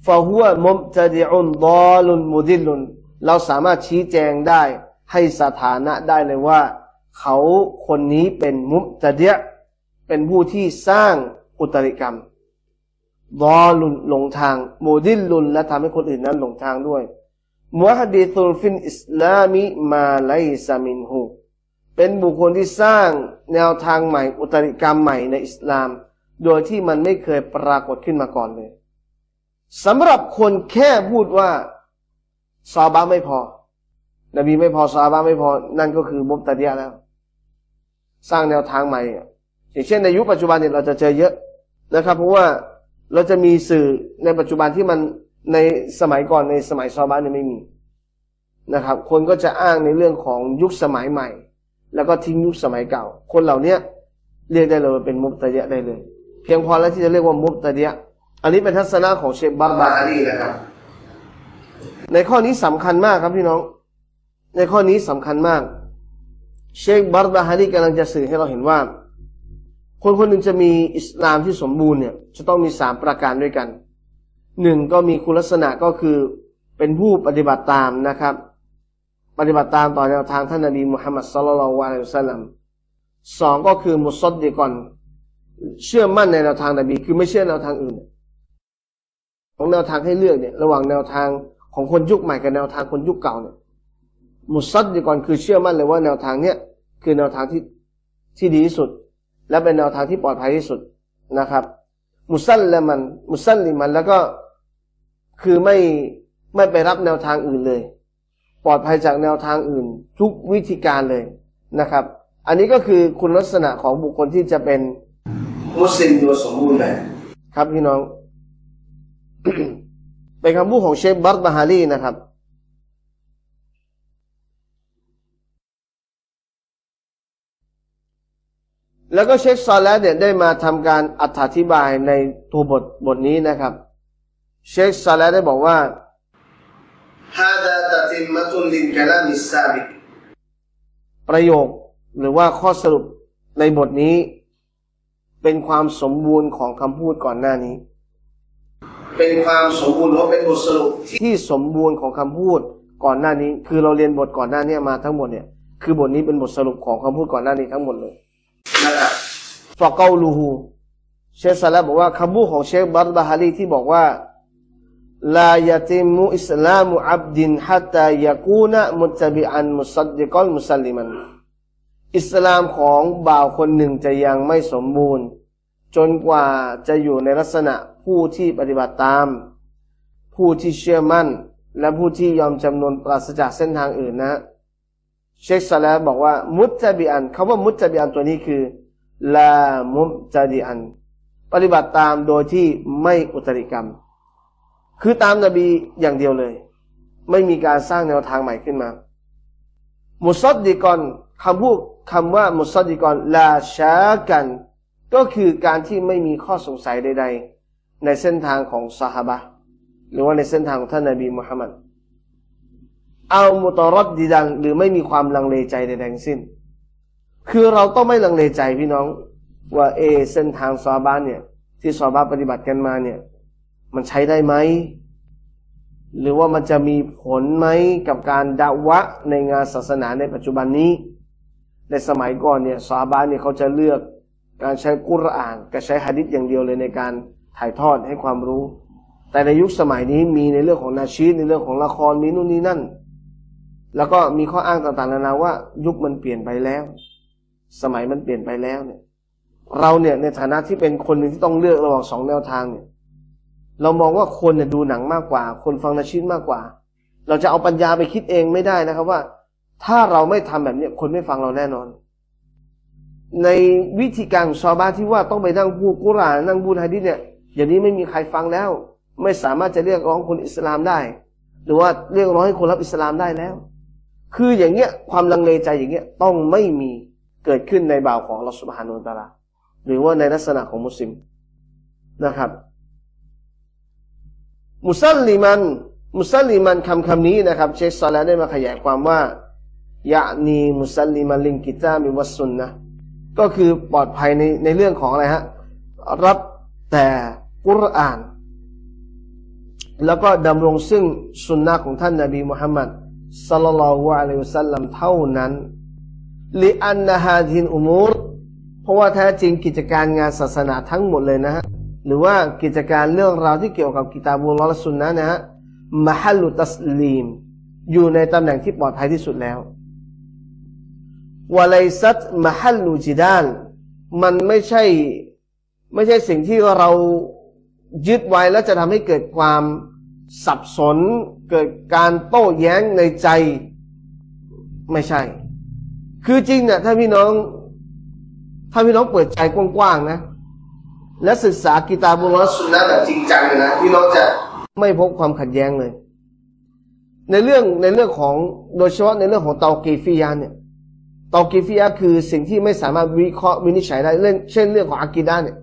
ฟาหัว มุมจะดิอุนดอลุนมุดิลุนเราสามารถชี้แจงได้ให้สถานะได้เลยว่า เขาคนนี้เป็น มุตเดียเป็นผู้ที่สร้างอุตริกรรมบอลุนหลงทาง มูดิลลุนและทำให้คนอื่นนั้นหลงทางด้วยมุฮัดดีตุลฟินอิสลามิ มาไลซามินหูเป็นบุคคลที่สร้างแนวทางใหม่ อุตริกรรมใหม่ในอิสลาม โดยที่มันไม่เคยปรากฏขึ้นมาก่อนเลยสำหรับคนแค่พูดว่าซาบะไม่พอ นบีไม่พอซาบะไม่พอ นั่นก็คือมุบตะเดียแล้ว สร้างแนวทางใหม่อย่างเช่นในยุคปัจจุบันเนี่ยเราจะเจอเยอะนะครับเพราะว่าเราจะมีสื่อในปัจจุบันที่มันในสมัยก่อนในสมัยซอบ้านเนี่ยไม่มีนะครับ คนก็จะอ้างในเรื่องของยุคสมัยใหม่ แล้วก็ทิ้งยุคสมัยเก่า คนเหล่าเนี้ยเรียกได้เลยว่าเป็นมุกตะยะได้เลย เพียงพอแล้วที่จะเรียกว่ามุกตะยะอันนี้เป็นทัศนะของเชฟบาบาลันนีนะครับ ในข้อนี้สำคัญมากครับพี่น้อง ในข้อนี้สำคัญมาก เชคบับาฮารีกำลังจะสื่อให้เราเห็นว่าคน คนหนึ่งจะมีอิสลามที่สมบูรณ์เนี่ย จะต้องมีสามประการด้วยกันหนึ่งก็มีคุณลักษณะก็คือเป็นผู้ ปฏิบัติตามนะครับ ปฏิบัติตาม ต่อ แนวทางท่านนบีมุฮัมมัดสลลัลอะลัยฮิสลัมสองก็คือ มุสดดีก่อนเชื่อมั่นในแนวทางนบี คือไม่เชื่อแนวทางอื่นของแนวทางให้เลือกเนี่ย ระหว่างแนวทางของคนยุคใหม่กับแนวทางคนยุคเก่าเนี่ย มุสดดีก่อนคือเชื่อมั่นเลยว่าแนวทางเนี้ยคือแนวทางที่ที่ดีที่สุดและเป็นแนวทางที่ปลอดภัยที่สุดนะครับ มุสันละมัน มุสันลิมันแล้วก็คือไม่ไม่ไปรับแนวทางอื่นเลย ปลอดภัยจากแนวทางอื่น ทุกวิธีการเลยนะครับ อันนี้ก็คือคุณลักษณะของบุคคลที่จะเป็นมุสลิมตดวสมบูรณ์แบบครับพี่น้อง เป็นคำพูดของเชฟบัตบาฮารีนะครับแล้วก็เชคซอลแล้วเนี่ยได้มาทำการอธิบายในตัวบทบทนี้นะครับ เชคซอลแล้วได้บอกว่าฮาาดต ه ม ا ت ت م ลินกา ا م ا ซาบิกประโยคหรือว่าข้อสรุปในบทนี้ เป็นความสมบูรณ์ของคำพูดก่อนหน้านี้ เป็นความสมบูรณ์หรือเป็นบทสรุปที่สมบูรณ์ของคำพูดก่อนหน้านี้ คือเราเรียนบทก่อนหน้านี้มาทั้งหมดเนี่ย คือบทนี้เป็นบทสรุปของคำพูดก่อนหน้านี้ทั้งหมดเลยฟะกาลูฮูเชสซาลบอกว่าคำพูดของเชคบัตบาฮารีที่บอกว่า ลายติมุอิสลามุอับดินฮัตตายากูนะมุตบิอันมุสัดดิกอลมุสลิมันอิสลามของบ่าวคนหนึ่งจะยังไม่สมบูรณ์ จนกว่าจะอยู่ในลักษณะ ผู้ที่ปฏิบัติตาม ผู้ที่เชื่อมั่น และผู้ที่ยอมจำนวนปราศจากเส้นทางอื่นนะ เชคซาลาบอกว่ามุตบิอันคาว่ามุตบิอันตัวนี้คือลามุจดีอัน ปฏิบัติตามโดยที่ไม่อุตริกรรม คือตามนบีอย่างเดียวเลย ไม่มีการสร้างแนวทางใหม่ขึ้นมามุสดดีกอนคำพูดคำว่ามุสดดีกอนลาชากัน ก็คือการที่ไม่มีข้อสงสัยใด ๆ ในเส้นทางของสาบะหรือว่าในเส้นทางของท่านนบีมุฮัมมัด เอามุตรอดดีดังหรือไม่มีความลังเลใจใดๆสิ้นคือเราต้องไม่ลังเลใจพี่น้องว่า เอเส้นทางซอบ้านเนี่ย ที่ซอบ้านปฏิบัติกันมาเนี่ย มันใช้ได้ไหม หรือว่ามันจะมีผลไหมกับการดาวะในงานศาสนาในปัจจุบันนี้ ในสมัยก่อนเนี่ยซอบ้านเนี่ยเขาจะเลือกการใช้กุรอานกับใช้ฮะดิษอย่างเดียวเลยในการถ่ายทอดให้ความรู้ แต่ในยุคสมัยนี้มีในเรื่องของนาชีในเรื่องของละครมีนู่นนี่นั่น แล้วก็มีข้ออ้างต่างๆนานาว่า ยุคมันเปลี่ยนไปแล้วสมัยมันเปลี่ยนไปแล้วเนี่ย เราเนี่ยในฐานะที่เป็นคนหนึ่งที่ต้องเลือกระหว่างสองแนวทางเนี่ย เรามองว่าคนเนี่ยดูหนังมากกว่า คนฟังนาชินมากกว่า เราจะเอาปัญญาไปคิดเองไม่ได้นะครับ ว่า ถ้าเราไม่ทำแบบเนี้ยคนไม่ฟังเราแน่นอน ในวิธีการของชาวบ้านที่ว่าต้องไปนั่งบูกุรานนั่งบูนฮะดิษเนี่ยอย่างนี้ไม่มีใครฟังแล้ว ไม่สามารถจะเรียกร้องคนอิสลามได้ หรือว่าเรียกร้องให้คนรับอิสลามได้แล้ว คืออย่างเงี้ยความลังเลใจอย่างเงี้ยต้องไม่มีเกิดขึ้นในบ่าวของลอสุบฮานุตาลาหรือว่าในลักษณะของมุสลิมนะครับ มุสลิมัน มุสลิมันคำคำนี้นะครับเชคซอลแลได้มาขยายความว่า ยะนีมุสลิมันลิงกิตามิวัสุนนะก็คือปลอดภัยในในเรื่องของอะไรฮะ รับแต่กุรอาน แล้วก็ดำรงซึ่งสุนนะของท่านนาบีมุฮัมมัดสัลลัลลอฮุอะลัยฮิวสัลลัมเท่านั้นลิอันนาฮาดินอุมูรเพราะว่าแท้จริงกิจการงานศาสนาทั้งหมดเลยนะฮะหรือว่ากิจการเรื่องราวที่เกี่ยวกับกิตาบุลลอสุนนะนะฮะมหัลุตัสลีมอยู่ในตำแหน่งที่ปลอดภัยที่สุดแล้ววาไลซัตมหัลลูจิดานมันไม่ใช่ไม่ใช่สิ่งที่เรายึดไว้แล้วจะทำให้เกิดความสับสนเกิดการโต้แย้งในใจไม่ใช่คือจริงเนี่ยถ้าพี่น้องถ้าพี่น้องเปิดใจกว้างๆนะ และศึกษากีตาบุรอสุนนะแบบจริงจังเลยนะพี่น้องจะไม่พบความขัดแย้งเลย ในเรื่องในเรื่องของโดยเฉพาะในเรื่องของเตากีฟิยาเนี่ยเตากีฟิยาคือสิ่งที่ไม่สามารถวิเคราะห์วินิจฉัยได้เรื่องเช่นเรื่องของอากีดาเนี่ย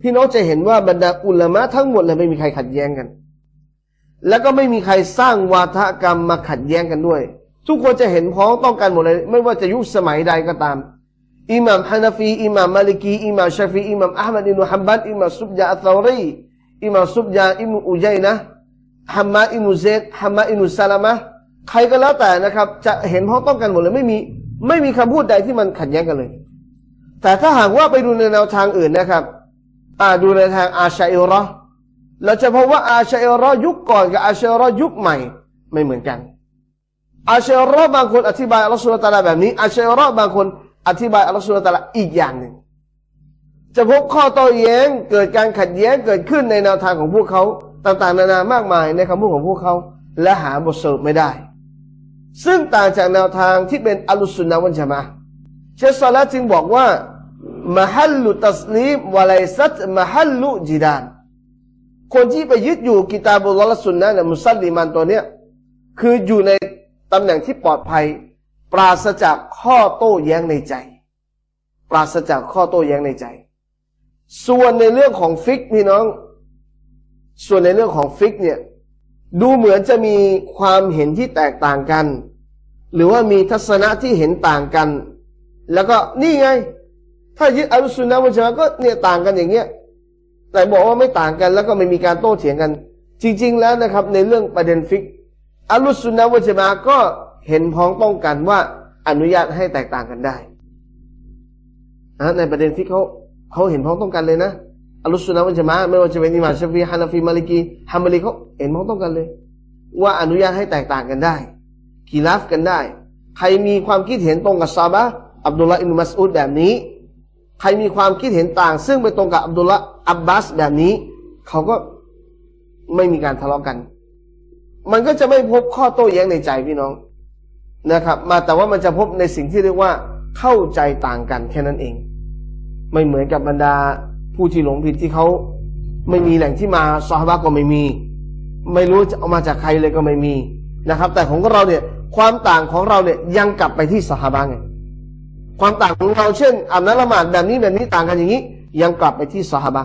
พี่น้องจะเห็นว่าบรรดาอุลามะทั้งหมดเลยไม่มีใครขัดแย้งกัน แล้วก็ไม่มีใครสร้างวาทกรรมมาขัดแย้งกันด้วยทุกคนจะเห็นพ้องต้องกันหมดเลย ไม่ว่าจะยุคสมัยใดก็ตามอิหม่ามฮานาฟีอิหม่าม มาลิกีอิหม่ามชาฟีอิหม่ามอัลมัดีินุฮัมบัดอิหม่ามซุบยาอัตซอรีอิหม่ามซุบยาอิมุอุยัยนะฮัมมาอิมุเซตฮัมมาอิมุซาลามะ ใครก็แล้วแต่นะครับ จะเห็นพ้องต้องกันหมดเลยไม่มี ไม่มีคำพูดใดที่มันขัดแย้งกันเลย แต่ถ้าหากว่าไปดูในแนวทางอื่นนะครับอ่าดูในทางอาชัยรอเราจะพบว่าอาชัยรอยุคก่อนกับอาชัยรอยุคใหม่ ไม่เหมือนกันอาเชรอบางคนอธิบายอัลลอฮฺสุลตาราแบบนี้อาเชรอบางคนอธิบายอัลลอฮฺสุลตาราอีกอย่างหนึ่งจะพบข้อโต้แย้งเกิดการขัดแย้งเกิดขึ้นในแนวทางของพวกเขาต่างๆ นานามากมายในคำพูดของพวกเขาและหาบทสรุปไม่ได้ ซึ่งต่างจากแนวทางที่เป็นอัลลุสุนนะวันจะมาเชสซาลาจึงบอกว่ามหัลลุตัสลีมวะไลซัตมหัลลุจิดาน คนที่ไปยึดอยู่กิตาบุลลสุนนะเนี่ยมุสลิมันตัวเนี้ย คืออยู่ในตำแหน่งที่ปลอดภัย ปราศจากข้อโต้แย้งในใจ ปราศจากข้อโต้แย้งในใจ ส่วนในเรื่องของฟิกพี่น้อง ส่วนในเรื่องของฟิกเนี่ยดูเหมือนจะมีความเห็นที่แตกต่างกัน หรือว่ามีทัศนะที่เห็นต่างกัน แล้วก็นี่ไง ถ้ายึดอัลสุนนะวัชาก็เนี่ยต่างกันอย่างเงี้ยแต่บอกว่าไม่ต่างกัน แล้วก็ไม่มีการโต้เถียงกัน จริงๆแล้วนะครับในเรื่องประเด็นฟิกอัลลุสุนนะวะจมาก็เห็นพ้องต้องกันว่าอนุญาตให้แตกต่างกันได้นะในประเด็นที่เขาเขาเห็นพ้องต้องกันเลยนะอัลลุสุนนะวะจมาไม่ว่าจะเป็นอิมามชฟีฮานาฟีมาลิกีฮามบลีเขาเห็นพ้องต้องกันเลย ว่าอนุญาตให้แตกต่างกันได้กีรัฟกันได้ ใครมีความคิดเห็นตรงกับซาบะอับดุลละอินมัสอุดแบบนี้ใครมีความคิดเห็นต่างซึ่งไปตรงกับอับดุลละอับบาสแบบนี้เขาก็ไม่มีการทะเลาะกันมันก็จะไม่พบข้อโต้แย้งในใจพี่น้องนะครับมาแต่ว่ามันจะพบในสิ่งที่เรียกว่าเข้าใจต่างกัน แค่นั้นเอง ไม่เหมือนกับบรรดา ผู้ที่หลงผิดที่เขาไม่มีแหล่งที่มาซอฮาบะก็ไม่มี ไม่รู้จะเอามาจากใครเลยก็ไม่มีนะครับ แต่ของเราเนี่ย ความต่างของเราเนี่ยยังกลับไปที่สหบะไงความต่างของเราเช่นอาบนัลละหมาดแบบนี้แบบนี้ต่างกันอย่างนี้ ยังกลับไปที่สหบะ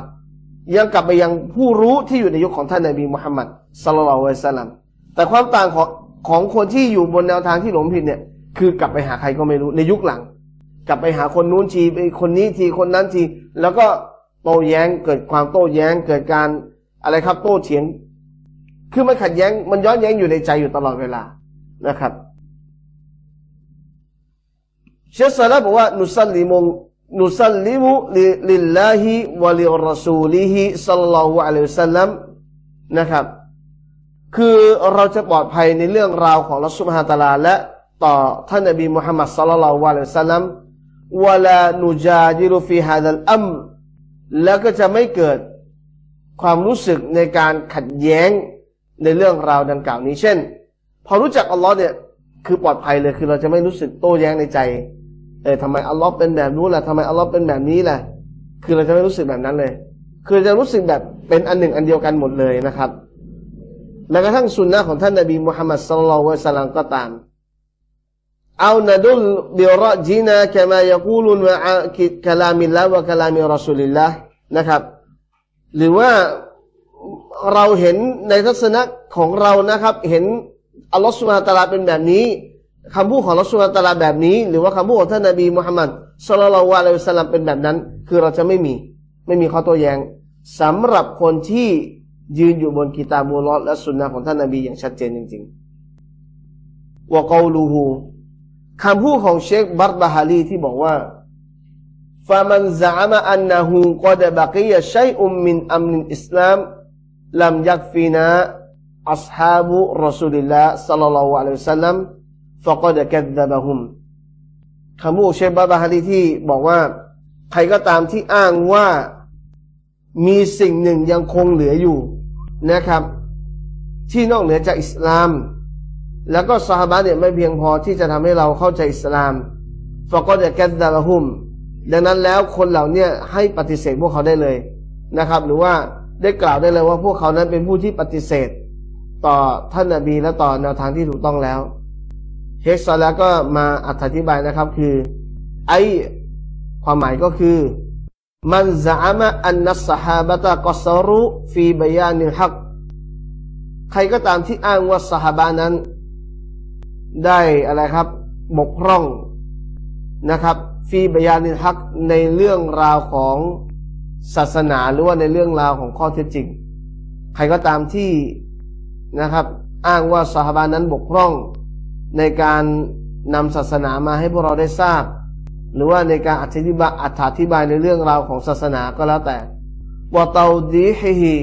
ยังกลับไปยังผู้รู้ที่อยู่ในยุคของท่านนบีมุฮัมมัดสลลัลลอฮุอะลัยฮิสสลัมแต่ความต่างของของคนที่อยู่บนแนวทางที่หลงผิดเนี่ยคือกลับไปหาใครก็ไม่รู้ในยุคหลัง กลับไปหาคนนู้นทีไปคนนี้ทีคนนั้นที แล้วก็โต้แย้งเกิดความโต้แย้งเกิดการอะไรครับโต้เถียง คือมันขัดแย้งมันย้อนแย้งอยู่ในใจอยู่ตลอดเวลา นะครับเชส่าสาบอกว่านุสลิมงนุสลลิมุลิลลาฮิวะลิรอสูลิฮิสัลลัลลอฮุอะลัยฮิสัลลัมนะครับคือเราจะปลอดภัยในเรื่องราวของรัสมฮาตาลาและต่อท่านนบีมุฮัมมัดสัลลัลละลัยิสซัลลัมวะลานูจาจิรุฟีฮาดัลอัมแล้วก็จะไม่เกิดความรู้สึกในการขัดแย้งในเรื่องราวดังกล่าวนี้เช่น พอรู้จักอัลลอฮ์เนี่ยคือปลอดภัยเลย คือเราจะไม่รู้สึกโต้แย้งในใจเออทำไมอัลลอฮ์เป็นแบบนู้นล่ะทำไมอัลลอฮ์เป็นแบบนี้ล่ะคือเราจะไม่รู้สึกแบบนั้นเลย คือจะรู้สึกแบบเป็นอันหนึ่งอันเดียวกันหมดเลยนะครับแม้กระทั่งสุนนะของท่านนบีมุฮัมมัดสุลลัลวะสลัมก็ตามเอานดุลบิรจีนาแคมายกูลุนวะคลามิลละวะคลามิรอสุลิลละนะครับหรือว่าเราเห็นในทัศนะของเรานะครับเห็นอัลลอฮฺสุลตารตลาเป็นแบบนี้คำพูดของอัลลอฮฺสุลตารตลาแบบนี้หรือว่าคำพูดของท่านนบีมุฮัมมัดสุลลัลวะลัยสลัมเป็นแบบนั้นคือเราจะไม่มี ไม่มีข้อโต้แย้งสำหรับคนที่ยืนอยู่บนกีตาบูลอและสุนนะของท่านนาบีอย่างชัดเจนจริงๆวะกอลูฮูคำพูดของเชคบัตบาฮาลีที่บอกว่าฟามันซามะอันนะฮูกอดบักียะชัยอุมมินอัมนินอิสลามลัมยักฟีนาอัศฮาบุรอสุลิลลาสัลลัลลอฮุอะลัยฮิสัลลัมฟะกอดกัดดะบะฮุมคำพูดเชคบัตบาฮาลีที่บอกว่า ใครก็ตามที่อ้างว่า มีสิ่งหนึ่งยังคงเหลืออยู่นะครับ ที่นอกเหนือจากอิสลาม แล้วก็สาบะเนี่ยไม่เพียงพอที่จะทำให้เราเข้าใจอิสลามฟะก็ดะแกดดาลหุม ดังนั้นแล้วคนเหล่านี้ให้ปฏิเสธพวกเขาได้เลยนะครับ หรือว่าได้กล่าวได้เลยว่าพวกเขานั้นเป็นผู้ที่ปฏิเสธ ต่อท่านนาบีและต่อแนวทางที่ถูกต้องแล้ว เฮกซอลแล้วก็มาอธิบายนะครับคือไอความหมายก็คือมันจะามะอันนัสฮาบะตะกอสรุ ฟีบยานิฮัก ใครก็ตามที่อ้างว่าสหบานั้น ได้อะไรครับ บกพร่อง นะครับ ฟีบยานิฮัก ในเรื่องราวของศาสนา หรือว่า ในเรื่องราวของข้อเท็จจริง ใครก็ตามที่นะครับ อ้างว่าสหบานั้นบกพร่อง ในการนำศาสนามาให้พวกเราได้ทราบหรือว่าในการอธิบายอธิบายในเรื่องราวของศาสนาก็แล้วแต่วะเตาดีฮิฮี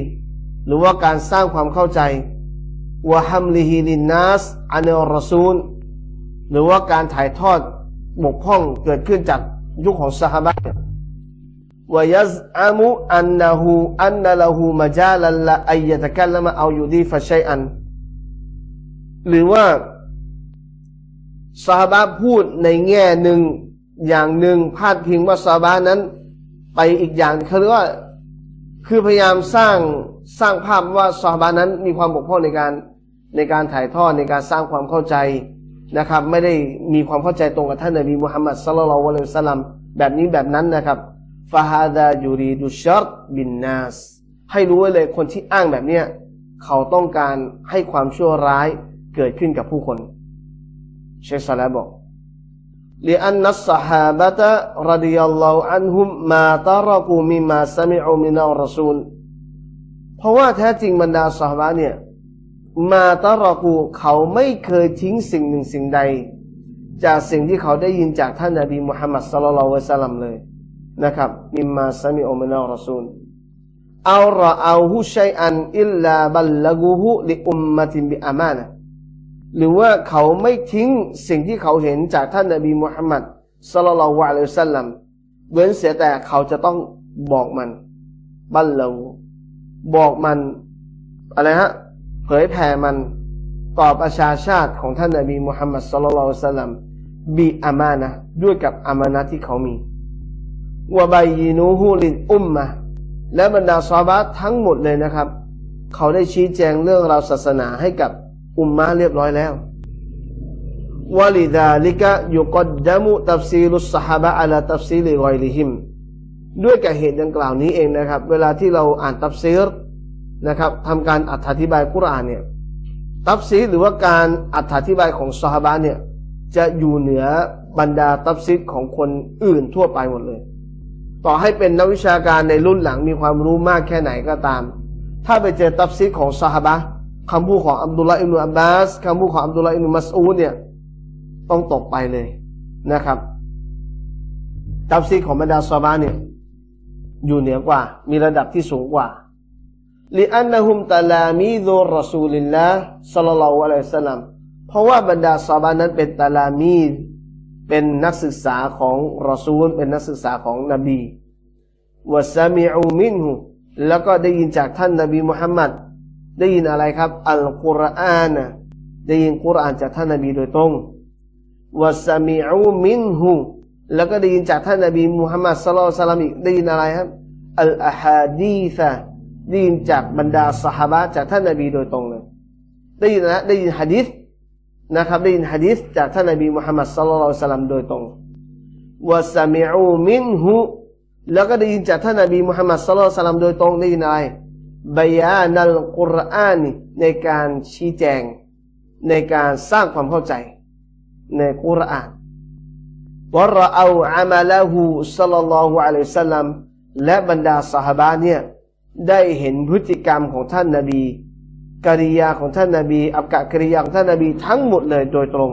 หรือว่าการสร้างความเข้าใจวะฮัมลีฮีลินนัสอันอรซูลหรือว่าการถ่ายทอดบกพร่องเกิดขึ้นจากยุคของสหบะวายัซอามุอันนาหูอันนาลาหูมาจาลัลละอัยยะตะกัลละมาเอาอยู่ดีฟะชัยอันหรือว่าสหบะพูดในแง่หนึ่งอย่างหนึ่งพาดพิงว่าซาบานั้น ไปอีกอย่างเขาเรียกว่า คือพยายามสร้างสร้างภาพว่าซาบานั้น มีความบกพร่องในการในการถ่ายทอดในการสร้างความเข้าใจนะครับ ไม่ได้มีความเข้าใจตรงกับท่านนบีมุฮัมมัดสลลัลวะเลวสลัม แบบนี้แบบนั้นนะครับฟาฮาดายูรีดุชาร์บินนาสให้รู้ไว้เลยคนที่อ้างแบบเนี้ย เขาต้องการให้ความชั่วร้ายเกิดขึ้นกับผู้คนเชสซาลาบอก لأن الصحابة رضي الله عنهم ما تركوا مما سمعوا من الرسول เพราะว่าแท้จริงบรรดาสาวะเนี่ยมาตรกูเขาไม่เคยทิ้งสิ่งหนึ่งสิ่งใด จากสิ่งที่เขาได้ยินจากท่านนบีมุฮัมมัดสลลัลวะซัลลัมเลยนะครับมิมมาสมิอุมนาอัลซูลเอาระเอาหุชัยอันอิลลาบัลลกูหุลิอุมมะติบิอามานะหรือว่าเขาไม่ทิ้งสิ่งที่เขาเห็นจากท่านนบีมุฮัมมัดสลลัลวะเลวัลลัมเว้นเสียแต่เขาจะต้องบอกมัน บัลลูบอกมัน อะไรฮะ เผยแผ่มัน ต่อประชาชาติของท่านนบีมุฮัมมัดสลลัลสัลลัมบีอามานะด้วยกับอามานะที่เขามีวบายยีนูฮูลินอุมมะและบรรดาซอบะทั้งหมดเลยนะครับ เขาได้ชี้แจงเรื่องราวศาสนาให้กับอุมมาเรียบร้อยแล้ววะลิดาลิกะยุกดดามุตัฟซีลุสซาฮบะอัลตัฟซีลิกอยลิฮิมด้วยกับเหตุดังกล่าวนี้เองนะครับ เวลาที่เราอ่านตัฟซีรนะครับทำการอธิบายกุรานเนี่ย ตัฟซีรหรือว่าการอธิบายของซาฮบะเนี่ย จะอยู่เหนือบรรดาตัฟซีรของคนอื่นทั่วไปหมดเลย ต่อให้เป็นนักวิชาการในรุ่นหลังมีความรู้มากแค่ไหนก็ตาม ถ้าไปเจอตัฟซีรของซาฮบะคำพูดของอับดุลลาอิมนุอับบาส คำพูดของอับดุลลาอิมนุมัสอูดเนี่ยต้องตกไปเลยนะครับตับซีของบรรดาซอบาเนี่ย อยู่เหนือกว่า มีระดับที่สูงกว่า ลิอันนะฮุมตะลามีดุรอซูลิลละสัลลัลลอฮุอะลัยฮิสลัม เพราะว่าบรรดาซอบานั้นเป็นตะลามีเป็นนักศึกษาของรอซูลเป็นนักศึกษาของนบี วะซามิอูมินหูแล้วก็ได้ยินจากท่านนบีมุฮัมมัดได้ยินอะไรครับอัลกุรอานได้ยินกุรอานจากท่านนบีโดยตรงวาสมิอูมินหูแล้วก็ได้ยินจากท่านนบีมุฮัมมัดสลลสลามอีกได้ยินอะไรครับอัลอาฮดีซะได้ยินจากบรรดาสหายจากท่านนบีโดยตรงเลย ได้ยินนะได้ยินฮะดิษนะครับได้ยินฮะดิษจากท่านนบีมุฮัมมัดสลลสลามโดยตรงวาสมิอูมินหูแล้วก็ได้ยินจากท่านนบีมุฮัมมัดสลลลสลามโดยตรงได้ยินอะไรบยานัลกุรอานในการชี้แจงในการสร้างความเข้าใจ ในกุรอานวรเอาอามาลาหูสัลลัลลอฮุอะลัยซัลลัมและบรรดาสหบาเนี่ย ได้เห็นพฤติกรรมของท่านนาบีกิริยาของท่านนาบีอับกะกิริยาของท่านนาบีทั้งหมดเลยโดยตรง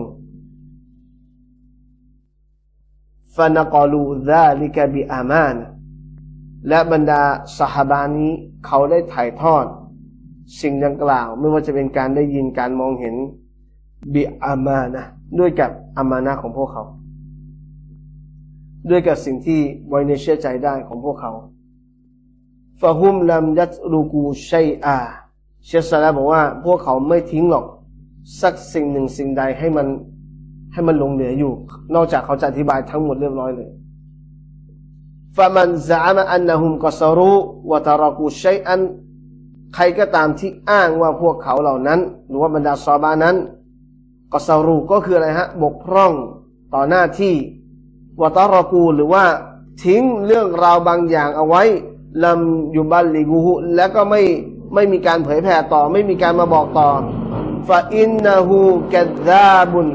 ฟะนกอลูซาลิกะบิอามานและบรรดาสหบานี้เขาได้ถ่ายทอด สิ่งดังกล่าวไม่ว่าจะเป็นการได้ยินการมองเห็นบิอามานะด้วยกับอามานะของพวกเขา ด้วยกับสิ่งที่ไว้ในเชื่อใจได้ของพวกเขาฟะฮุมลัมยัตรูกูชัยอาเชสซาลาบอกว่าพวกเขาไม่ทิ้งหรอก สักสิ่งหนึ่งสิ่งใดให้มัน ให้มันลงเหลืออยู่ นอกจากเขาจะอธิบายทั้งหมดเรียบร้อยเลย فمن زعم أنهم قصروا وتركوا شيئا ใครก็ตามที่อ้างว่าพวกเขาเหล่านั้นหรือว่าบรรดาซอบานั้นกอสรูก็คืออะไรฮะบกพร่องต่อหน้าที่วตารกูหรือว่า ทิ้งเรื่องราวบางอย่างเอาไว้ลำยุบัลลิกูฮุและก็ไม่ไม่มีการเผยแผ่ต่อไม่มีการมาบอกต่อฟาอินนาฮูกดดาบุน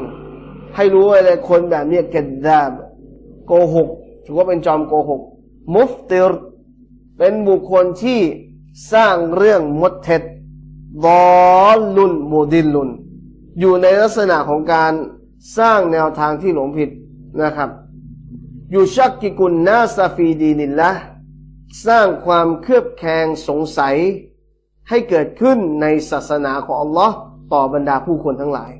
ให้รู้อะไรคนแบบนี้กดดาบ โกหกถือว่าเป็นจอมโกหกมุฟติรเป็นบุคคลที่สร้างเรื่องมดเท็จดอลุนโมดินลุนอยู่ในลักษณะของการสร้างแนวทางที่หลงผิดนะครับ อยู่ชักกิกุลนาซาฟีดีนินละ สร้างความเครือบแคลงสงสัย ให้เกิดขึ้นในศาสนาของอัลลอฮ์ต่อบรรดาผู้คนทั้งหลาย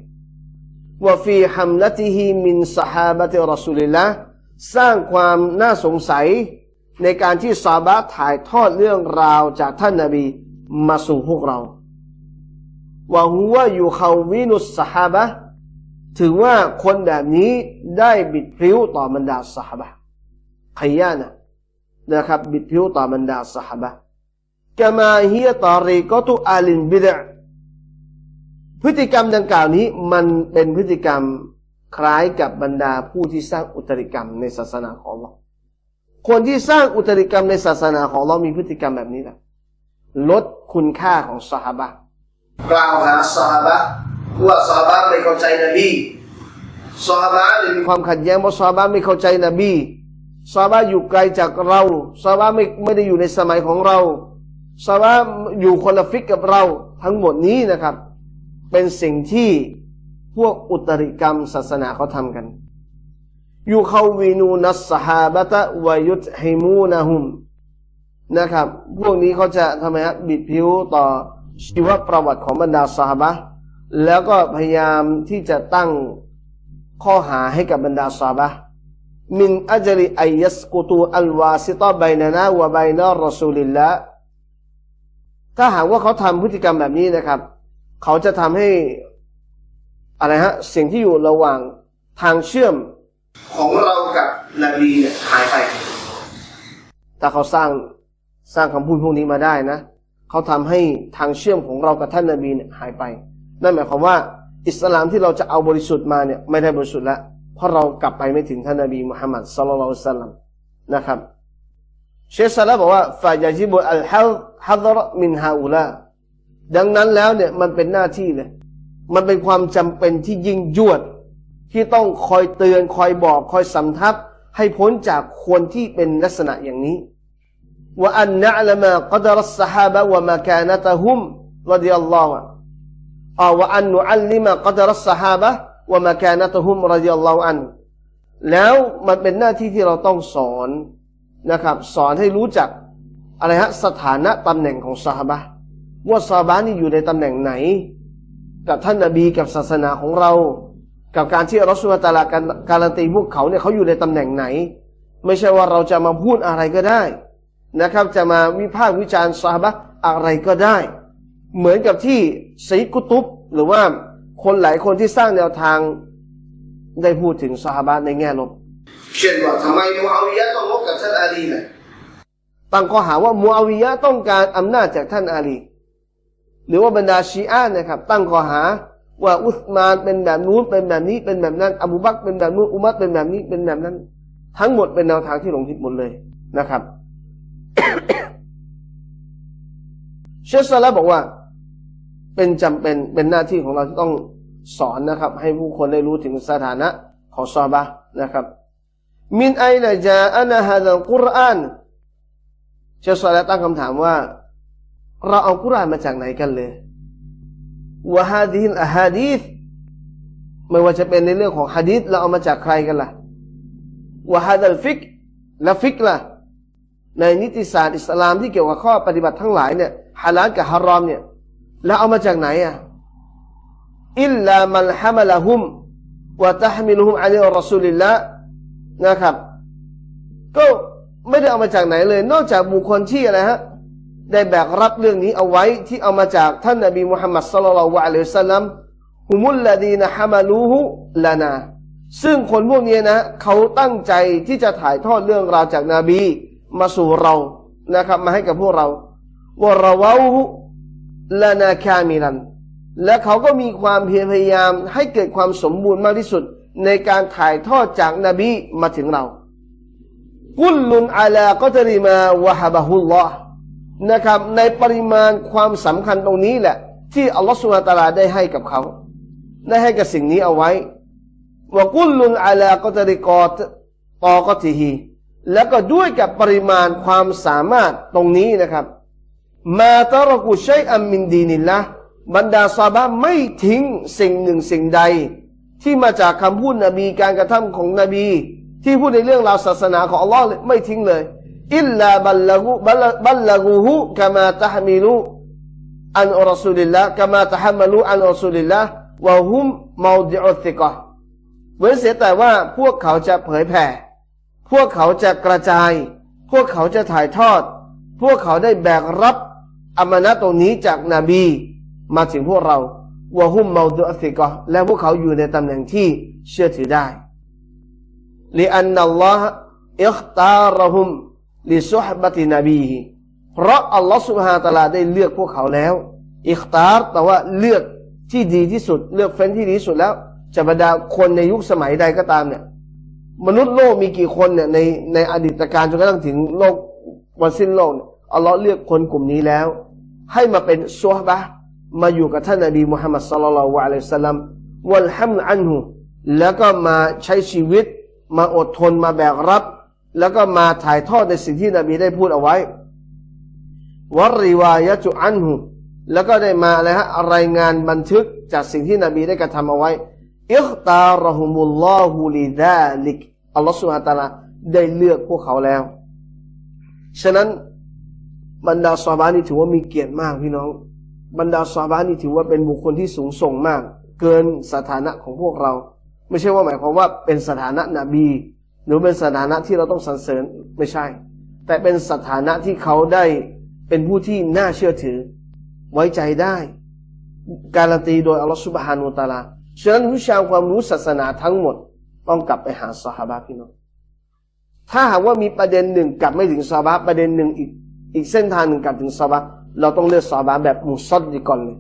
ว่าฟีฮัมลติฮีมินสหาบะติรอสุลิละสร้างความน่าสงสัยในการที่ซาบะถ่ายทอดเรื่องราวจากท่านนาบีมาสู่พวกเรา ว่าหัวอยู่เขาวินุสฮาบะถือว่าคนแบบนี้ได้บิดพริ้วต่อบรรดาสหบะขยานะ นะครับบิดพริ้วต่อบรรดาสหบะกามาเฮียตอรีก็ตุอาลินบิดะพฤติกรรมดังกล่าวนี้มันเป็นพฤติกรรมคล้ายกับบรรดาผู้ที่สร้างอุตริกรรมในศาสนาของเราคนที่สร้างอุตริกรรมในศาสนาของเรามีพฤติกรรมแบบนี้แหละลดคุณค่าของสหบะกล่าวหาสหบะว่าสหบะไม่เข้าใจนบีสหบะมีความขัดแย้งว่าสหบะไม่เข้าใจนบีสหบะอยู่ไกลจากเราสหบะไม่ไม่ได้อยู่ในสมัยของเราสหบะอยู่คนละฟิกกับเราทั้งหมดนี้นะครับ เป็นสิ่งที่พวกอุตริกรรมศาสนาเขาทำกันยูคาวินูนัสฮาบะตะวายุตฮิมูนะฮุมนะครับ พวกนี้เขาจะทำไมฮะบิดผิวต่อชีวประวัติของบรรดาสฮาบะ แล้วก็พยายามที่จะตั้งข้อหาให้กับบรรดาสฮาบะมินอัจริอัยสกุตูอัลวาสิตาไบนานะวะไบนารอสูลิลละถ้าหากว่าเขาทำพฤติกรรมแบบนี้นะครับ เขาจะทำให้ อะไรฮะสิ่งที่อยู่ระหว่างทางเชื่อมของเรากับนบีเนี่ยหายไปถ้าเขาสร้างสร้างคำพูดพวกนี้มาได้นะเขาทำให้ทางเชื่อมของเรากับท่านนบีเนี่ยหายไป นั่นหมายความว่า อิสลามที่เราจะเอาบริสุทธิ์มาเนี่ยไม่ได้บริสุทธิ์แล้ว เพราะเรากลับไปไม่ถึงท่านนบีมุฮัมมัดสลลัลสัลลัมนะครับ เชสซาลาบอกว่าฟายาจิบุอัลฮัลฮัดรมินฮาอุลาดังนั้นแล้วเนี่ยมันเป็นหน้าที่เลย มันเป็นความจำเป็นที่ยิ่งยวดที่ต้องคอยเตือนคอยบอกคอยสำทับ ให้พ้นจากคนที่เป็นลักษณะอย่างนี้ว่าอันนะละมากัดรัสฮาบะวะมากานตะฮุมรดิอัลลอฮ์อาว่าอันนุอัลลิมากัดรัสฮาบะวะมากานตะฮุมรดิอัลลอฮ์อัน แล้วมันเป็นหน้าที่ที่เราต้องสอนนะครับ สอนให้รู้จัก อะไรฮะสถานะตำแหน่งของซาฮาบะว่าซาฮาบะนี่อยู่ในตำแหน่งไหน กับท่านนบีกับศาสนาของเรากับการที่รัสุลตาลาการการันตีพวกเขาเนี่ยเขาอยู่ในตำแหน่งไหน ไม่ใช่ว่าเราจะมาพูดอะไรก็ได้นะครับ จะมาวิพากษ์วิจารณ์ซาบะอะไรก็ได้ เหมือนกับที่ซีกุตุบหรือว่าคนหลายคนที่สร้างแนวทางได้พูดถึงซาบะในแง่ลบ เช่นว่าทำไมมูอาวิยะต้องลบกับท่านอาลีนะตั้งข้อหาว่ามูอาวิยะต้องการอำนาจจากท่านอาลี หรือว่าบรรดาชีอะนะครับ ตั้งข้อหาว่าอุสมานเป็นแบบนู้นเป็นแบบนี้เป็นแบบนั้นอบูบักเป็นแบบนู้นอุมัดเป็นแบบนี้เป็นแบบนั้น ทั้งหมดเป็นแนวทางที่หลงทิศหมดเลยนะครับเชสซาลาบอกว่า เป็นจำเป็นเป็นหน้าที่ของเราที่ต้องสอนนะครับ ให้ผู้คนได้รู้ถึงสถานะของซาบะนะครับ มินไอนะจาอันฮะดัลกุรอานเชสซาลาตั้งคำถามว่าเราเอากุรอานมาจากไหนกันเลยวะฮาดิฮิลอะฮาดีษไม่ว่าจะเป็นในเรื่องของฮะดีษเราเอามาจากใครกันล่ะวะฮาดัลฟิกและฟิกล่ะในนิติศาสตร์อิสลาม ที่เกี่ยวกับข้อปฏิบัติทั้งหลายเนี่ยฮาลาลกับฮารอมเนี่ยแล้วเอามาจากไหนอ่ะอิลลามันฮามะละฮุมวะตฮมิลูฮุมอะลัยรอสูลิลละนะครับ ก็ไม่ได้เอามาจากไหนเลย นอกจากบุคคลที่อะไรฮะได้แบกรับเรื่องนี้เอาไว้ที่เอามาจากท่านนบีมุฮัมมัดสลลัลวะอะลัยฮิสลัมฮุมุลลาดีนะฮามาลูฮุลานา ซึ่งคนพวกนี้นะเขาตั้งใจที่จะถ่ายทอดเรื่องราวจากนาบี มาสู่เรานะครับมาให้กับพวกเราวราวะฮุลานาคามิลัน และเขาก็มีความพยายามให้เกิดความสมบูรณ์มากที่สุดในการถ่ายทอดจากนาบีมาถึงเรา กุลลุนอาลากอตรีมาวะฮบะฮุลลอฮ์นะครับในปริมาณความสำคัญตรงนี้แหละ ที่อัลลอฮฺสุลตาราได้ให้กับเขา ได้ให้กับสิ่งนี้เอาไว้ว่ากุลลุนอัลากตดิกอตอกตีฮีแล้วก็ด้วยกับปริมาณความสามารถตรงนี้นะครับมาตรกุชัยอัมมินดีนิละบรรดาซาบะไม่ทิ้งสิ่งหนึ่งสิ่งใด ที่มาจากคำพูดนบีการกระทำของนบี ที่พูดในเรื่องราวศาสนาของอัลลอฮฺไม่ทิ้งเลยอิลลาบัลลูกุบัลลักุฮุกามาตะฮมิลูอันอรสุลิลละกามาตะฮมิลูอันอรสุลิลละวะฮุมมาดิอัติกะเว้นเสียแต่ว่าพวกเขาจะเผยแผ่พวกเขาจะกระจาย พวกเขาจะถ่ายทอด พวกเขาได้แบกรับอามานะตรงนี้จากนาบี มาถึงพวกเราวะฮุมมาดิอัติกะและพวกเขาอยู่ในตำแหน่งที่เชื่อถือได้ลิอันนัลลอฮ์อิคตารหุมลิซุฮบตินบีเพราะอัลลอฮฺสุบฮาตะลาได้เลือกพวกเขาแล้วอิคตาร์แต่ว่าเลือกที่ดีที่สุดเลือกเฟ้นที่ดีที่สุดแล้ว จะบรรดาคนในยุคสมัยใดก็ตามเนี่ยมนุษย์โลกมีกี่คนเนี่ยในในอดีตการจนกระทั่งถึงโลกวันสิ้นโลกเนี่ยอัลลอฮ์เลือกคนกลุ่มนี้แล้ว ให้มาเป็นซุฮบะมาอยู่กับท่านนบีมุฮัมมัดสุลลัลวะอะลัยสัลลัมวัลฮัมอันหุแล้วก็มาใช้ชีวิตมาอดทนมาแบกรับแล้วก็มาถ่ายทอดในสิ่งที่นบีได้พูดเอาไว้วรีวายะจุอันหุแล้วก็ได้มาอะไรฮะรายงานบันทึกจากสิ่งที่นบีได้กระทำเอาไว้อิคตารหุมุลลอฮูลิดาลิกอัลลอฮฺสุฮาตาลาได้เลือกพวกเขาแล้ว ฉะนั้นบรรดาสาบานี่ถือว่ามีเกียรติมากพี่น้อง บรรดาสาบานี่ถือว่าเป็นบุคคลที่สูงส่งมาก เกินสถานะของพวกเรา ไม่ใช่ว่าหมายความว่าเป็นสถานะนบีหรือเป็นสถานะที่เราต้องสรรเสริญไม่ใช่ แต่เป็นสถานะที่เขาได้เป็นผู้ที่น่าเชื่อถือ ไว้ใจได้ การันตีโดยอัลลอฮฺสุบฮานุตาลาฉะนั้นวิชาความรู้ศาสนาทั้งหมดต้องกลับไปหาสหาบะพี่น้องถ้าหากว่ามีประเด็นหนึ่งกลับไม่ถึงสหาบะประเด็นหนึ่งอีก อีกเส้นทางหนึ่งกลับถึงสหาบะเราต้องเลือกสหาบะแบบมุซัดดีก่อนเลย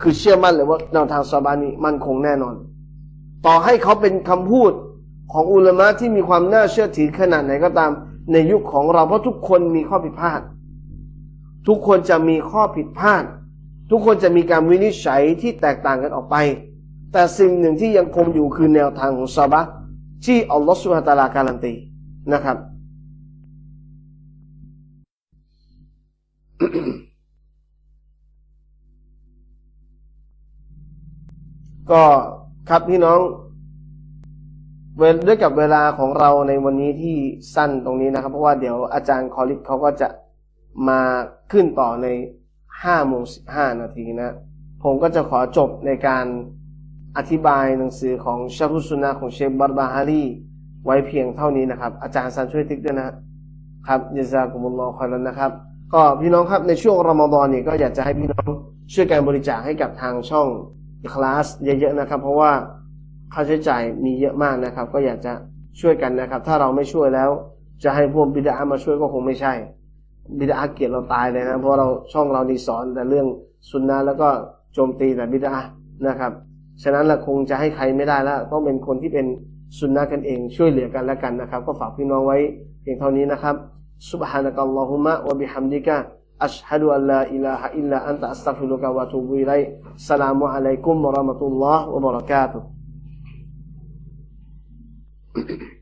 คือเชื่อมั่นเลยว่าแนวทางสหาบะนี้มันคงแน่นอน ต่อให้เขาเป็นคำพูดของอุลามะที่มีความน่าเชื่อถือขนาดไหนก็ตามในยุคของเราเพราะทุกคนมีข้อผิดพลาด ทุกคนจะมีข้อผิดพลาด ทุกคนจะมีการวินิจฉัยที่แตกต่างกันออกไป แต่สิ่งหนึ่งที่ยังคงอยู่คือ แนวทางของซาบะที่อัลลอฮฺสุฮาตาลา การันตี นะครับ ก็ครับพี่น้องด้วยกับเวลาของเราในวันนี้ที่สั้นตรงนี้นะครับ เพราะว่าเดี๋ยวอาจารย์คอลิสเขาก็จะมาขึ้นต่อในห้าโมงสิบห้านาทีนะ ผมก็จะขอจบในการอธิบายหนังสือของชาฮุสุนาของเชฟบาร์บาฮารีไว้เพียงเท่านี้นะครับ อาจารย์ซันช่วยติ๊กด้วยนะครับยนดากุมุลลอคอยแล้วนะครับ ก็พี่น้องครับในช่วงรอมฎอนนี่ก็อยากจะให้พี่น้องช่วยการบริจาคให้กับทางช่องคลาสเยอะๆนะครับ เพราะว่าค่าใช้จ่ายมีเยอะมากนะครับก็อยากจะช่วยกันนะครับ ถ้าเราไม่ช่วยแล้วจะให้พวกบิดามาช่วยก็คงไม่ใช่ บิดาเกียดเราตายเลยนะเพราะเราช่องเรานี่สอนแต่เรื่องสุนนะแล้วก็โจมตีแต่บิดานะครับ ฉะนั้นเราคงจะให้ใครไม่ได้แล้วต้องเป็นคนที่เป็นสุนนะกันเองช่วยเหลือกันและกันนะครับ ก็ฝากพี่น้องไว้เพียงเท่านี้นะครับ سبحانك اللهم وبحمدك أشهد أن لا إله إلا أنت أستغفرك وأتوب إليك س ل ا م عليكم ورحمة الله وبركاته ¿Qué [COUGHS]